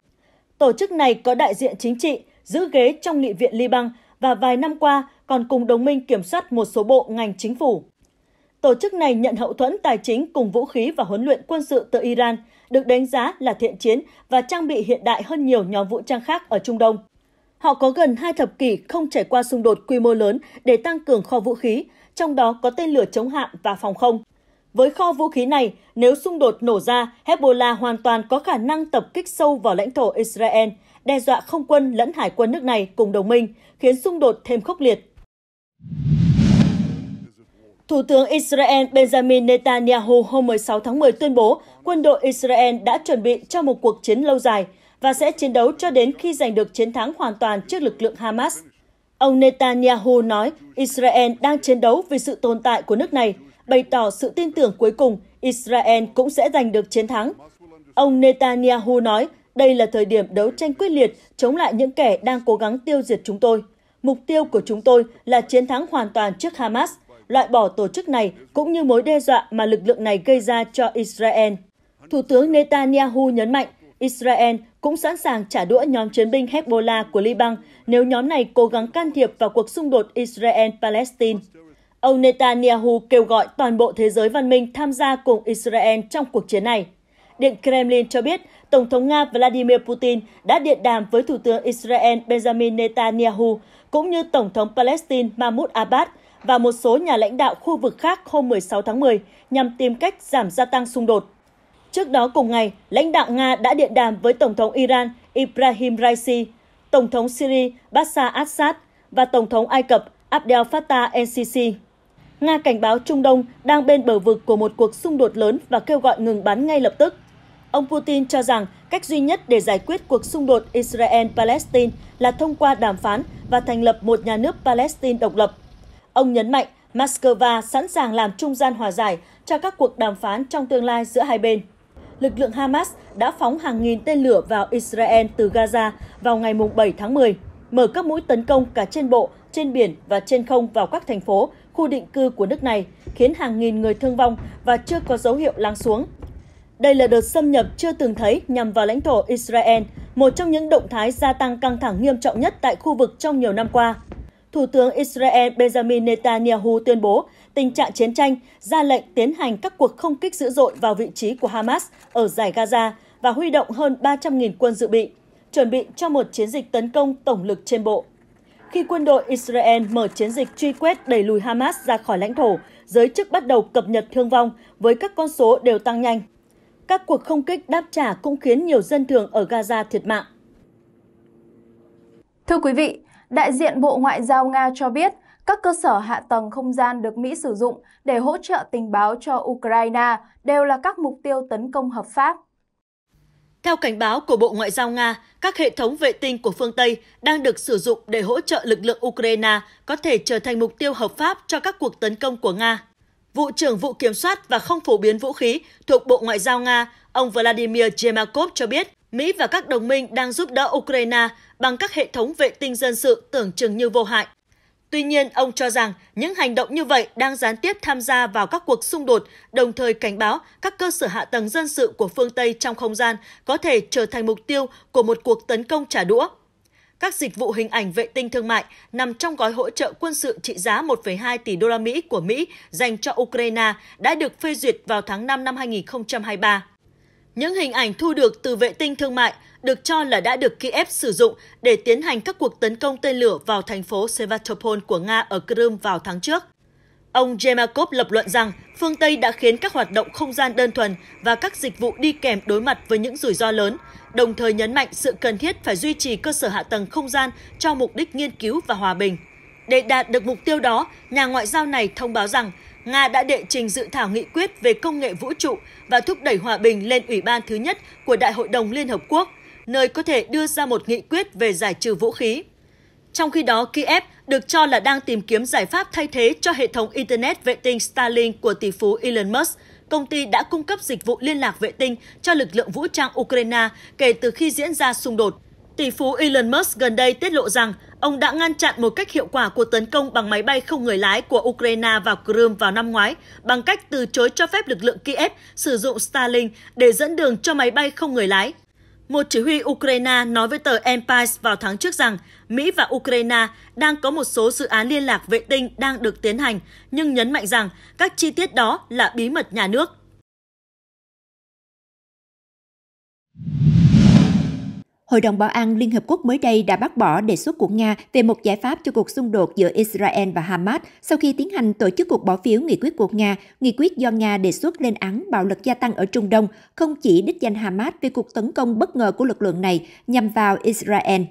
Tổ chức này có đại diện chính trị, giữ ghế trong nghị viện Liban và vài năm qua còn cùng đồng minh kiểm soát một số bộ ngành chính phủ. Tổ chức này nhận hậu thuẫn tài chính cùng vũ khí và huấn luyện quân sự từ Iran, được đánh giá là thiện chiến và trang bị hiện đại hơn nhiều nhóm vũ trang khác ở Trung Đông. Họ có gần hai thập kỷ không trải qua xung đột quy mô lớn để tăng cường kho vũ khí, trong đó có tên lửa chống hạm và phòng không. Với kho vũ khí này, nếu xung đột nổ ra, Hezbollah hoàn toàn có khả năng tập kích sâu vào lãnh thổ Israel, đe dọa không quân lẫn hải quân nước này cùng đồng minh, khiến xung đột thêm khốc liệt. Thủ tướng Israel Benjamin Netanyahu hôm 16 tháng 10 tuyên bố quân đội Israel đã chuẩn bị cho một cuộc chiến lâu dài và sẽ chiến đấu cho đến khi giành được chiến thắng hoàn toàn trước lực lượng Hamas. Ông Netanyahu nói Israel đang chiến đấu vì sự tồn tại của nước này, bày tỏ sự tin tưởng cuối cùng Israel cũng sẽ giành được chiến thắng. Ông Netanyahu nói đây là thời điểm đấu tranh quyết liệt chống lại những kẻ đang cố gắng tiêu diệt chúng tôi. Mục tiêu của chúng tôi là chiến thắng hoàn toàn trước Hamas, loại bỏ tổ chức này cũng như mối đe dọa mà lực lượng này gây ra cho Israel. Thủ tướng Netanyahu nhấn mạnh, Israel cũng sẵn sàng trả đũa nhóm chiến binh Hezbollah của Liban nếu nhóm này cố gắng can thiệp vào cuộc xung đột Israel-Palestine. Ông Netanyahu kêu gọi toàn bộ thế giới văn minh tham gia cùng Israel trong cuộc chiến này. Điện Kremlin cho biết Tổng thống Nga Vladimir Putin đã điện đàm với Thủ tướng Israel Benjamin Netanyahu, cũng như Tổng thống Palestine Mahmoud Abbas và một số nhà lãnh đạo khu vực khác hôm 16 tháng 10 nhằm tìm cách giảm gia tăng xung đột. Trước đó cùng ngày, lãnh đạo Nga đã điện đàm với Tổng thống Iran Ibrahim Raisi, Tổng thống Syria Bashar Assad và Tổng thống Ai Cập Abdel Fattah el-Sisi. Nga cảnh báo Trung Đông đang bên bờ vực của một cuộc xung đột lớn và kêu gọi ngừng bắn ngay lập tức. Ông Putin cho rằng cách duy nhất để giải quyết cuộc xung đột Israel-Palestine là thông qua đàm phán và thành lập một nhà nước Palestine độc lập. Ông nhấn mạnh Moscow sẵn sàng làm trung gian hòa giải cho các cuộc đàm phán trong tương lai giữa hai bên. Lực lượng Hamas đã phóng hàng nghìn tên lửa vào Israel từ Gaza vào ngày 7 tháng 10, mở các mũi tấn công cả trên bộ, trên biển và trên không vào các thành phố, khu định cư của nước này, khiến hàng nghìn người thương vong và chưa có dấu hiệu lắng xuống. Đây là đợt xâm nhập chưa từng thấy nhằm vào lãnh thổ Israel, một trong những động thái gia tăng căng thẳng nghiêm trọng nhất tại khu vực trong nhiều năm qua. Thủ tướng Israel Benjamin Netanyahu tuyên bố tình trạng chiến tranh, ra lệnh tiến hành các cuộc không kích dữ dội vào vị trí của Hamas ở giải Gaza và huy động hơn 300.000 quân dự bị, chuẩn bị cho một chiến dịch tấn công tổng lực trên bộ. Khi quân đội Israel mở chiến dịch truy quét đẩy lùi Hamas ra khỏi lãnh thổ, giới chức bắt đầu cập nhật thương vong với các con số đều tăng nhanh các cuộc không kích đáp trả cũng khiến nhiều dân thường ở Gaza thiệt mạng. Thưa quý vị, đại diện Bộ Ngoại giao Nga cho biết các cơ sở hạ tầng không gian được Mỹ sử dụng để hỗ trợ tình báo cho Ukraine đều là các mục tiêu tấn công hợp pháp. Theo cảnh báo của Bộ Ngoại giao Nga, các hệ thống vệ tinh của phương Tây đang được sử dụng để hỗ trợ lực lượng Ukraine có thể trở thành mục tiêu hợp pháp cho các cuộc tấn công của Nga vụ trưởng vụ kiểm soát và không phổ biến vũ khí thuộc Bộ Ngoại giao Nga, ông Vladimir Yemakov cho biết, Mỹ và các đồng minh đang giúp đỡ Ukraine bằng các hệ thống vệ tinh dân sự tưởng chừng như vô hại. Tuy nhiên, ông cho rằng những hành động như vậy đang gián tiếp tham gia vào các cuộc xung đột, đồng thời cảnh báo các cơ sở hạ tầng dân sự của phương Tây trong không gian có thể trở thành mục tiêu của một cuộc tấn công trả đũa các dịch vụ hình ảnh vệ tinh thương mại nằm trong gói hỗ trợ quân sự trị giá 1,2 tỷ đô la Mỹ của Mỹ dành cho Ukraine đã được phê duyệt vào tháng 5 năm 2023. Những hình ảnh thu được từ vệ tinh thương mại được cho là đã được Kiev sử dụng để tiến hành các cuộc tấn công tên lửa vào thành phố Sevastopol của Nga ở Crimea vào tháng trước. Ông Jemakov lập luận rằng phương Tây đã khiến các hoạt động không gian đơn thuần và các dịch vụ đi kèm đối mặt với những rủi ro lớn, đồng thời nhấn mạnh sự cần thiết phải duy trì cơ sở hạ tầng không gian cho mục đích nghiên cứu và hòa bình. Để đạt được mục tiêu đó, nhà ngoại giao này thông báo rằng Nga đã đệ trình dự thảo nghị quyết về công nghệ vũ trụ và thúc đẩy hòa bình lên Ủy ban thứ nhất của Đại hội đồng Liên Hợp Quốc, nơi có thể đưa ra một nghị quyết về giải trừ vũ khí. Trong khi đó, Kiev được cho là đang tìm kiếm giải pháp thay thế cho hệ thống Internet vệ tinh Starlink của tỷ phú Elon Musk. Công ty đã cung cấp dịch vụ liên lạc vệ tinh cho lực lượng vũ trang Ukraine kể từ khi diễn ra xung đột. Tỷ phú Elon Musk gần đây tiết lộ rằng ông đã ngăn chặn một cách hiệu quả cuộc tấn công bằng máy bay không người lái của Ukraine vào Crimea vào năm ngoái bằng cách từ chối cho phép lực lượng Kiev sử dụng Starlink để dẫn đường cho máy bay không người lái. Một chỉ huy Ukraine nói với tờ Empire vào tháng trước rằng Mỹ và Ukraine đang có một số dự án liên lạc vệ tinh đang được tiến hành, nhưng nhấn mạnh rằng các chi tiết đó là bí mật nhà nước. Hội đồng Bảo an Liên Hợp Quốc mới đây đã bác bỏ đề xuất của Nga về một giải pháp cho cuộc xung đột giữa Israel và Hamas sau khi tiến hành tổ chức cuộc bỏ phiếu nghị quyết của Nga, nghị quyết do Nga đề xuất lên án bạo lực gia tăng ở Trung Đông, không chỉ đích danh Hamas về cuộc tấn công bất ngờ của lực lượng này nhằm vào Israel.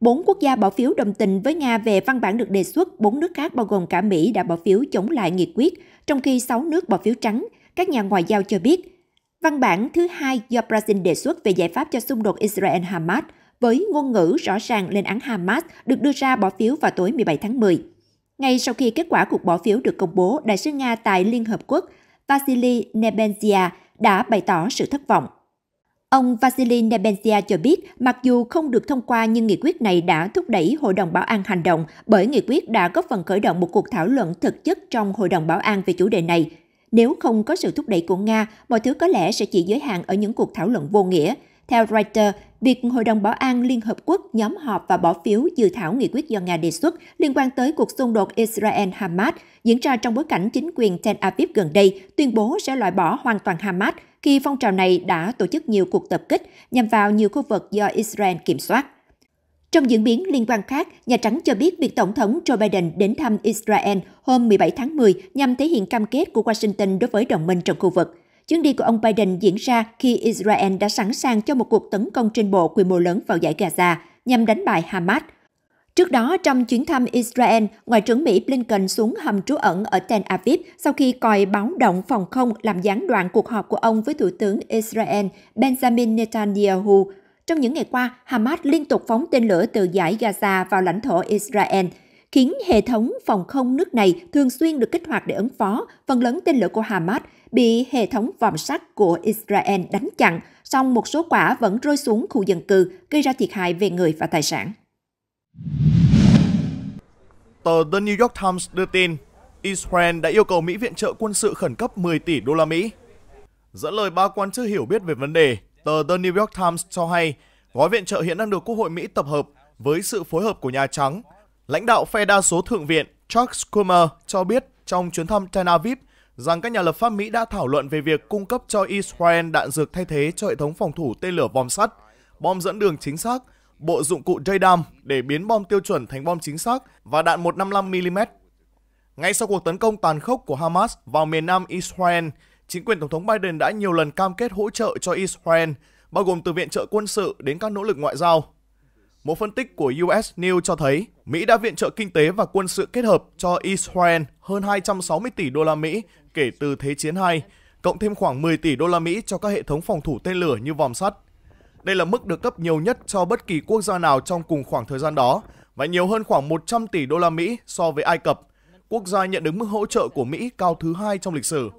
Bốn quốc gia bỏ phiếu đồng tình với Nga về văn bản được đề xuất, bốn nước khác bao gồm cả Mỹ đã bỏ phiếu chống lại nghị quyết, trong khi sáu nước bỏ phiếu trắng. Các nhà ngoại giao cho biết, Văn bản thứ hai do Brazil đề xuất về giải pháp cho xung đột Israel-Hamas với ngôn ngữ rõ ràng lên án Hamas được đưa ra bỏ phiếu vào tối 17 tháng 10. Ngay sau khi kết quả cuộc bỏ phiếu được công bố, Đại sứ Nga tại Liên Hợp Quốc Vasily Nebenzia đã bày tỏ sự thất vọng. Ông Vasily Nebenzia cho biết, mặc dù không được thông qua nhưng nghị quyết này đã thúc đẩy Hội đồng Bảo an hành động bởi nghị quyết đã góp phần khởi động một cuộc thảo luận thực chất trong Hội đồng Bảo an về chủ đề này nếu không có sự thúc đẩy của Nga, mọi thứ có lẽ sẽ chỉ giới hạn ở những cuộc thảo luận vô nghĩa. Theo Reuters, việc Hội đồng Bảo an Liên Hợp Quốc nhóm họp và bỏ phiếu dự thảo nghị quyết do Nga đề xuất liên quan tới cuộc xung đột Israel-Hamas diễn ra trong bối cảnh chính quyền Tel Aviv gần đây tuyên bố sẽ loại bỏ hoàn toàn Hamas khi phong trào này đã tổ chức nhiều cuộc tập kích nhằm vào nhiều khu vực do Israel kiểm soát. Trong diễn biến liên quan khác, Nhà Trắng cho biết việc Tổng thống Joe Biden đến thăm Israel hôm 17 tháng 10 nhằm thể hiện cam kết của Washington đối với đồng minh trong khu vực. Chuyến đi của ông Biden diễn ra khi Israel đã sẵn sàng cho một cuộc tấn công trên bộ quy mô lớn vào giải Gaza nhằm đánh bại Hamas. Trước đó, trong chuyến thăm Israel, Ngoại trưởng Mỹ Blinken xuống hầm trú ẩn ở Tel Aviv sau khi còi báo động phòng không làm gián đoạn cuộc họp của ông với Thủ tướng Israel Benjamin Netanyahu trong những ngày qua, Hamas liên tục phóng tên lửa từ giải Gaza vào lãnh thổ Israel, khiến hệ thống phòng không nước này thường xuyên được kích hoạt để ứng phó. Phần lớn tên lửa của Hamas bị hệ thống vòm sắt của Israel đánh chặn, song một số quả vẫn rơi xuống khu dân cư, gây ra thiệt hại về người và tài sản. Tờ The New York Times đưa tin, Israel đã yêu cầu Mỹ viện trợ quân sự khẩn cấp 10 tỷ đô la Mỹ. Dẫn lời ba quan chức hiểu biết về vấn đề, Tờ The New York Times cho hay gói viện trợ hiện đang được Quốc hội Mỹ tập hợp với sự phối hợp của Nhà Trắng. Lãnh đạo phe đa số Thượng viện Chuck Schumer cho biết trong chuyến thăm Tel Aviv rằng các nhà lập pháp Mỹ đã thảo luận về việc cung cấp cho Israel đạn dược thay thế cho hệ thống phòng thủ tên lửa bom sắt, bom dẫn đường chính xác, bộ dụng cụ JDAM để biến bom tiêu chuẩn thành bom chính xác và đạn 155mm. Ngay sau cuộc tấn công tàn khốc của Hamas vào miền nam Israel, chính quyền Tổng thống Biden đã nhiều lần cam kết hỗ trợ cho Israel, bao gồm từ viện trợ quân sự đến các nỗ lực ngoại giao. Một phân tích của US News cho thấy Mỹ đã viện trợ kinh tế và quân sự kết hợp cho Israel hơn 260 tỷ đô la Mỹ kể từ Thế chiến 2, cộng thêm khoảng 10 tỷ đô la Mỹ cho các hệ thống phòng thủ tên lửa như vòm sắt. Đây là mức được cấp nhiều nhất cho bất kỳ quốc gia nào trong cùng khoảng thời gian đó và nhiều hơn khoảng 100 tỷ đô la Mỹ so với Ai Cập, quốc gia nhận được mức hỗ trợ của Mỹ cao thứ hai trong lịch sử.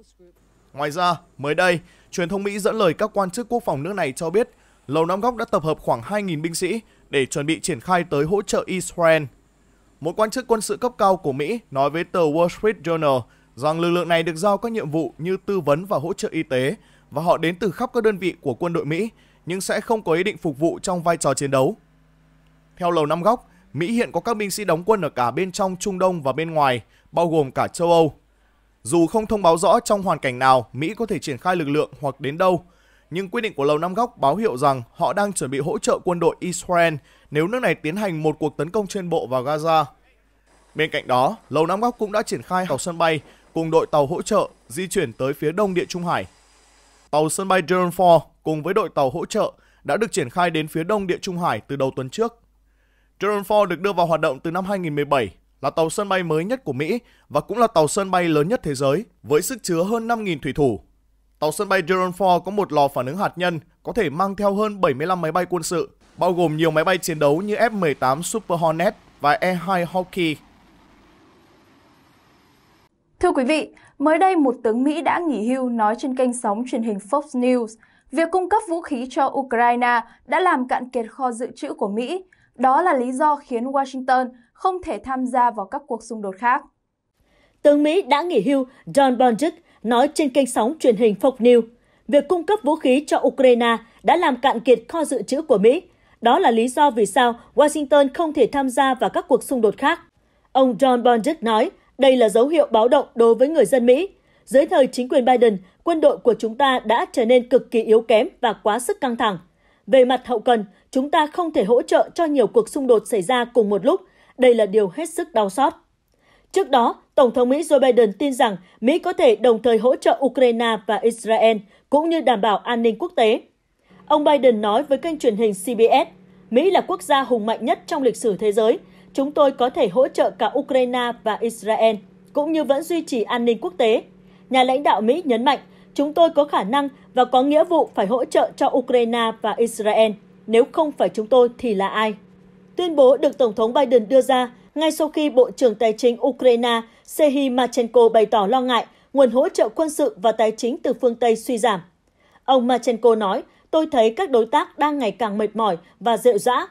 Ngoài ra, mới đây, truyền thông Mỹ dẫn lời các quan chức quốc phòng nước này cho biết Lầu Năm Góc đã tập hợp khoảng 2.000 binh sĩ để chuẩn bị triển khai tới hỗ trợ Israel. Một quan chức quân sự cấp cao của Mỹ nói với tờ Wall Street Journal rằng lực lượng này được giao các nhiệm vụ như tư vấn và hỗ trợ y tế và họ đến từ khắp các đơn vị của quân đội Mỹ nhưng sẽ không có ý định phục vụ trong vai trò chiến đấu. Theo Lầu Năm Góc, Mỹ hiện có các binh sĩ đóng quân ở cả bên trong Trung Đông và bên ngoài, bao gồm cả châu Âu, dù không thông báo rõ trong hoàn cảnh nào Mỹ có thể triển khai lực lượng hoặc đến đâu, nhưng quyết định của Lầu Năm Góc báo hiệu rằng họ đang chuẩn bị hỗ trợ quân đội Israel nếu nước này tiến hành một cuộc tấn công trên bộ vào Gaza. Bên cạnh đó, Lầu Năm Góc cũng đã triển khai tàu sân bay cùng đội tàu hỗ trợ di chuyển tới phía đông Địa Trung Hải. Tàu sân bay German 4 cùng với đội tàu hỗ trợ đã được triển khai đến phía đông Địa Trung Hải từ đầu tuần trước. German 4 được đưa vào hoạt động từ năm 2017 là tàu sân bay mới nhất của Mỹ và cũng là tàu sân bay lớn nhất thế giới với sức chứa hơn 5.000 thủy thủ. Tàu sân bay Gerald Ford có một lò phản ứng hạt nhân có thể mang theo hơn 75 máy bay quân sự, bao gồm nhiều máy bay chiến đấu như F-18 Super Hornet và E-2 Hawkeye. Thưa quý vị, mới đây một tướng Mỹ đã nghỉ hưu nói trên kênh sóng truyền hình Fox News việc cung cấp vũ khí cho Ukraine đã làm cạn kiệt kho dự trữ của Mỹ. Đó là lý do khiến Washington không thể tham gia vào các cuộc xung đột khác. Tướng Mỹ đã nghỉ hưu John Bonjic nói trên kênh sóng truyền hình Fox News, việc cung cấp vũ khí cho Ukraine đã làm cạn kiệt kho dự trữ của Mỹ. Đó là lý do vì sao Washington không thể tham gia vào các cuộc xung đột khác. Ông John Bonjic nói, đây là dấu hiệu báo động đối với người dân Mỹ. Dưới thời chính quyền Biden, quân đội của chúng ta đã trở nên cực kỳ yếu kém và quá sức căng thẳng. Về mặt hậu cần, chúng ta không thể hỗ trợ cho nhiều cuộc xung đột xảy ra cùng một lúc – đây là điều hết sức đau xót. Trước đó, Tổng thống Mỹ Joe Biden tin rằng Mỹ có thể đồng thời hỗ trợ Ukraine và Israel, cũng như đảm bảo an ninh quốc tế. Ông Biden nói với kênh truyền hình CBS, Mỹ là quốc gia hùng mạnh nhất trong lịch sử thế giới. Chúng tôi có thể hỗ trợ cả Ukraine và Israel, cũng như vẫn duy trì an ninh quốc tế. Nhà lãnh đạo Mỹ nhấn mạnh, chúng tôi có khả năng và có nghĩa vụ phải hỗ trợ cho Ukraine và Israel. Nếu không phải chúng tôi thì là ai? Tuyên bố được Tổng thống Biden đưa ra ngay sau khi Bộ trưởng Tài chính Ukraine Serhiy Machenko bày tỏ lo ngại nguồn hỗ trợ quân sự và tài chính từ phương Tây suy giảm. Ông Machenko nói, tôi thấy các đối tác đang ngày càng mệt mỏi và rệu rã.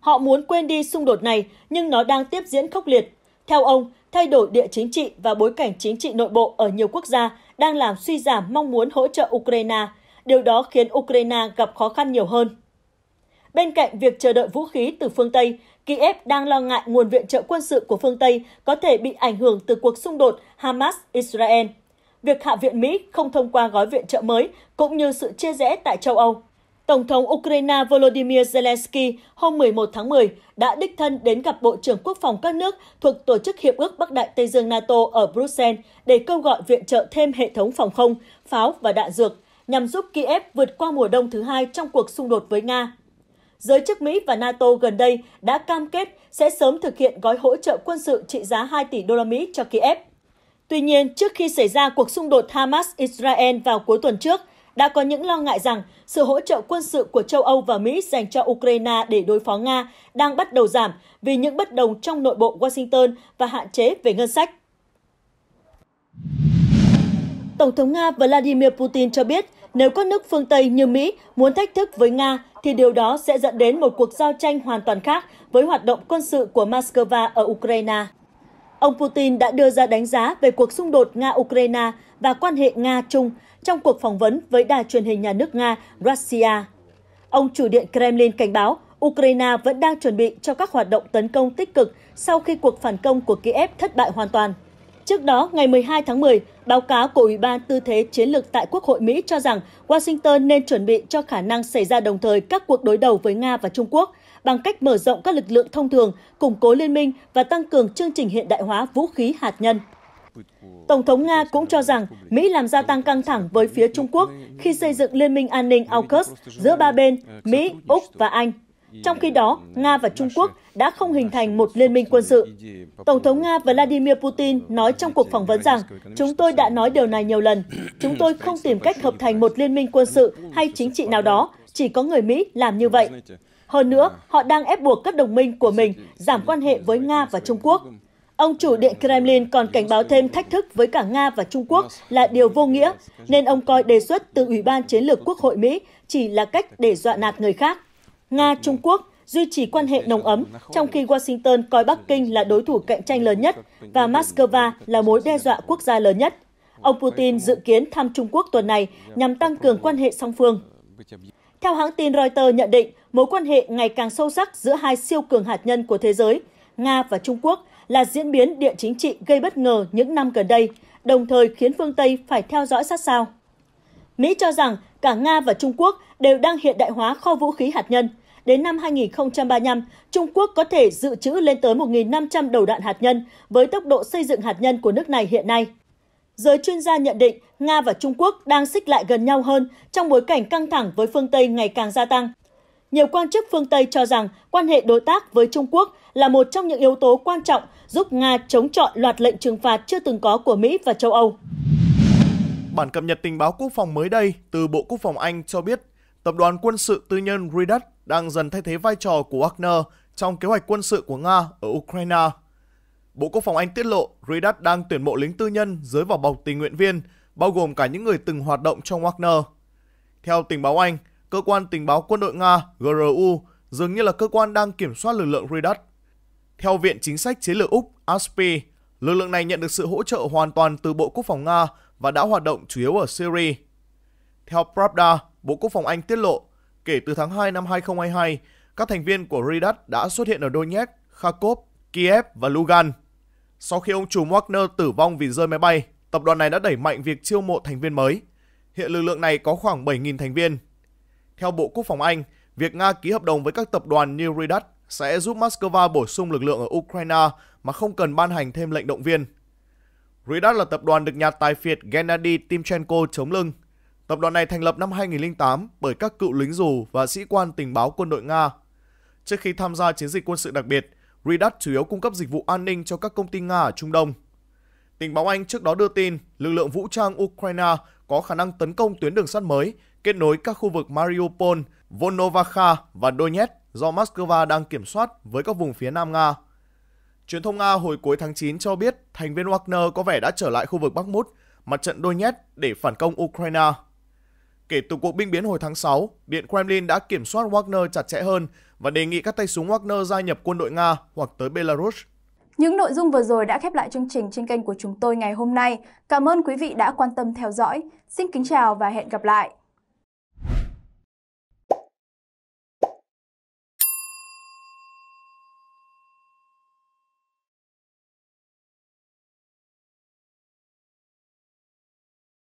Họ muốn quên đi xung đột này, nhưng nó đang tiếp diễn khốc liệt. Theo ông, thay đổi địa chính trị và bối cảnh chính trị nội bộ ở nhiều quốc gia đang làm suy giảm mong muốn hỗ trợ Ukraine. Điều đó khiến Ukraine gặp khó khăn nhiều hơn. Bên cạnh việc chờ đợi vũ khí từ phương Tây, Kiev đang lo ngại nguồn viện trợ quân sự của phương Tây có thể bị ảnh hưởng từ cuộc xung đột Hamas-Israel. Việc Hạ viện Mỹ không thông qua gói viện trợ mới cũng như sự chia rẽ tại châu Âu. Tổng thống Ukraine Volodymyr Zelensky hôm 11 tháng 10 đã đích thân đến gặp Bộ trưởng Quốc phòng các nước thuộc Tổ chức Hiệp ước Bắc Đại Tây Dương NATO ở Bruxelles để kêu gọi viện trợ thêm hệ thống phòng không, pháo và đạn dược nhằm giúp Kiev vượt qua mùa đông thứ hai trong cuộc xung đột với Nga giới chức Mỹ và NATO gần đây đã cam kết sẽ sớm thực hiện gói hỗ trợ quân sự trị giá 2 tỷ đô la Mỹ cho Kiev. Tuy nhiên, trước khi xảy ra cuộc xung đột Hamas-Israel vào cuối tuần trước, đã có những lo ngại rằng sự hỗ trợ quân sự của châu Âu và Mỹ dành cho Ukraine để đối phó Nga đang bắt đầu giảm vì những bất đồng trong nội bộ Washington và hạn chế về ngân sách. Tổng thống Nga Vladimir Putin cho biết, nếu các nước phương Tây như Mỹ muốn thách thức với Nga thì điều đó sẽ dẫn đến một cuộc giao tranh hoàn toàn khác với hoạt động quân sự của Moscow ở Ukraine. Ông Putin đã đưa ra đánh giá về cuộc xung đột Nga-Ukraine và quan hệ Nga-Trung trong cuộc phỏng vấn với đài truyền hình nhà nước Nga Russia. Ông chủ điện Kremlin cảnh báo Ukraine vẫn đang chuẩn bị cho các hoạt động tấn công tích cực sau khi cuộc phản công của Kiev thất bại hoàn toàn. Trước đó, ngày 12 tháng 10, báo cáo của Ủy ban Tư thế Chiến lược tại Quốc hội Mỹ cho rằng Washington nên chuẩn bị cho khả năng xảy ra đồng thời các cuộc đối đầu với Nga và Trung Quốc bằng cách mở rộng các lực lượng thông thường, củng cố liên minh và tăng cường chương trình hiện đại hóa vũ khí hạt nhân. Tổng thống Nga cũng cho rằng Mỹ làm gia tăng căng thẳng với phía Trung Quốc khi xây dựng Liên minh an ninh AUKUS giữa ba bên Mỹ, Úc và Anh. Trong khi đó, Nga và Trung Quốc đã không hình thành một liên minh quân sự. Tổng thống Nga Vladimir Putin nói trong cuộc phỏng vấn rằng, chúng tôi đã nói điều này nhiều lần, chúng tôi không tìm cách hợp thành một liên minh quân sự hay chính trị nào đó, chỉ có người Mỹ làm như vậy. Hơn nữa, họ đang ép buộc các đồng minh của mình giảm quan hệ với Nga và Trung Quốc. Ông chủ Điện Kremlin còn cảnh báo thêm thách thức với cả Nga và Trung Quốc là điều vô nghĩa, nên ông coi đề xuất từ Ủy ban Chiến lược Quốc hội Mỹ chỉ là cách để dọa nạt người khác. Nga-Trung Quốc duy trì quan hệ nồng ấm, trong khi Washington coi Bắc Kinh là đối thủ cạnh tranh lớn nhất và Moscow là mối đe dọa quốc gia lớn nhất. Ông Putin dự kiến thăm Trung Quốc tuần này nhằm tăng cường quan hệ song phương. Theo hãng tin Reuters nhận định, mối quan hệ ngày càng sâu sắc giữa hai siêu cường hạt nhân của thế giới, Nga và Trung Quốc, là diễn biến địa chính trị gây bất ngờ những năm gần đây, đồng thời khiến phương Tây phải theo dõi sát sao. Mỹ cho rằng cả Nga và Trung Quốc đều đang hiện đại hóa kho vũ khí hạt nhân – đến năm 2035, Trung Quốc có thể dự trữ lên tới 1.500 đầu đạn hạt nhân với tốc độ xây dựng hạt nhân của nước này hiện nay. Giới chuyên gia nhận định Nga và Trung Quốc đang xích lại gần nhau hơn trong bối cảnh căng thẳng với phương Tây ngày càng gia tăng. Nhiều quan chức phương Tây cho rằng quan hệ đối tác với Trung Quốc là một trong những yếu tố quan trọng giúp Nga chống chọi loạt lệnh trừng phạt chưa từng có của Mỹ và châu Âu. Bản cập nhật tình báo quốc phòng mới đây từ Bộ Quốc phòng Anh cho biết tập đoàn quân sự tư nhân Redut đang dần thay thế vai trò của Wagner trong kế hoạch quân sự của Nga ở Ukraine. Bộ Quốc phòng Anh tiết lộ Redut đang tuyển mộ lính tư nhân dưới vỏ bọc tình nguyện viên, bao gồm cả những người từng hoạt động trong Wagner. Theo tình báo Anh, cơ quan tình báo quân đội Nga GRU dường như là cơ quan đang kiểm soát lực lượng Redut. Theo Viện Chính sách Chiến lược Úc ASPI, lực lượng này nhận được sự hỗ trợ hoàn toàn từ Bộ Quốc phòng Nga và đã hoạt động chủ yếu ở Syria. Theo Pravda, Bộ Quốc phòng Anh tiết lộ, kể từ tháng 2 năm 2022, các thành viên của Redat đã xuất hiện ở Donetsk, Kharkov, Kiev và Lugan. Sau khi ông chủ Wagner tử vong vì rơi máy bay, tập đoàn này đã đẩy mạnh việc chiêu mộ thành viên mới. Hiện lực lượng này có khoảng 7.000 thành viên. Theo Bộ Quốc phòng Anh, việc Nga ký hợp đồng với các tập đoàn như Redat sẽ giúp Moscow bổ sung lực lượng ở Ukraine mà không cần ban hành thêm lệnh động viên. Redat là tập đoàn được nhà tài phiệt Gennady Timchenko chống lưng – Tập đoàn này thành lập năm 2008 bởi các cựu lính dù và sĩ quan tình báo quân đội Nga. Trước khi tham gia chiến dịch quân sự đặc biệt, Redat chủ yếu cung cấp dịch vụ an ninh cho các công ty Nga ở Trung Đông. Tình báo Anh trước đó đưa tin lực lượng vũ trang Ukraine có khả năng tấn công tuyến đường sắt mới kết nối các khu vực Mariupol, Volnovakha và Donetsk do Moscow đang kiểm soát với các vùng phía Nam Nga. Truyền thông Nga hồi cuối tháng 9 cho biết thành viên Wagner có vẻ đã trở lại khu vực Bắc Mút, mặt trận Donetsk để phản công Ukraine. Kể từ cuộc binh biến hồi tháng 6, Điện Kremlin đã kiểm soát Wagner chặt chẽ hơn và đề nghị các tay súng Wagner gia nhập quân đội Nga hoặc tới Belarus. Những nội dung vừa rồi đã khép lại chương trình trên kênh của chúng tôi ngày hôm nay. Cảm ơn quý vị đã quan tâm theo dõi. Xin kính chào và hẹn gặp lại!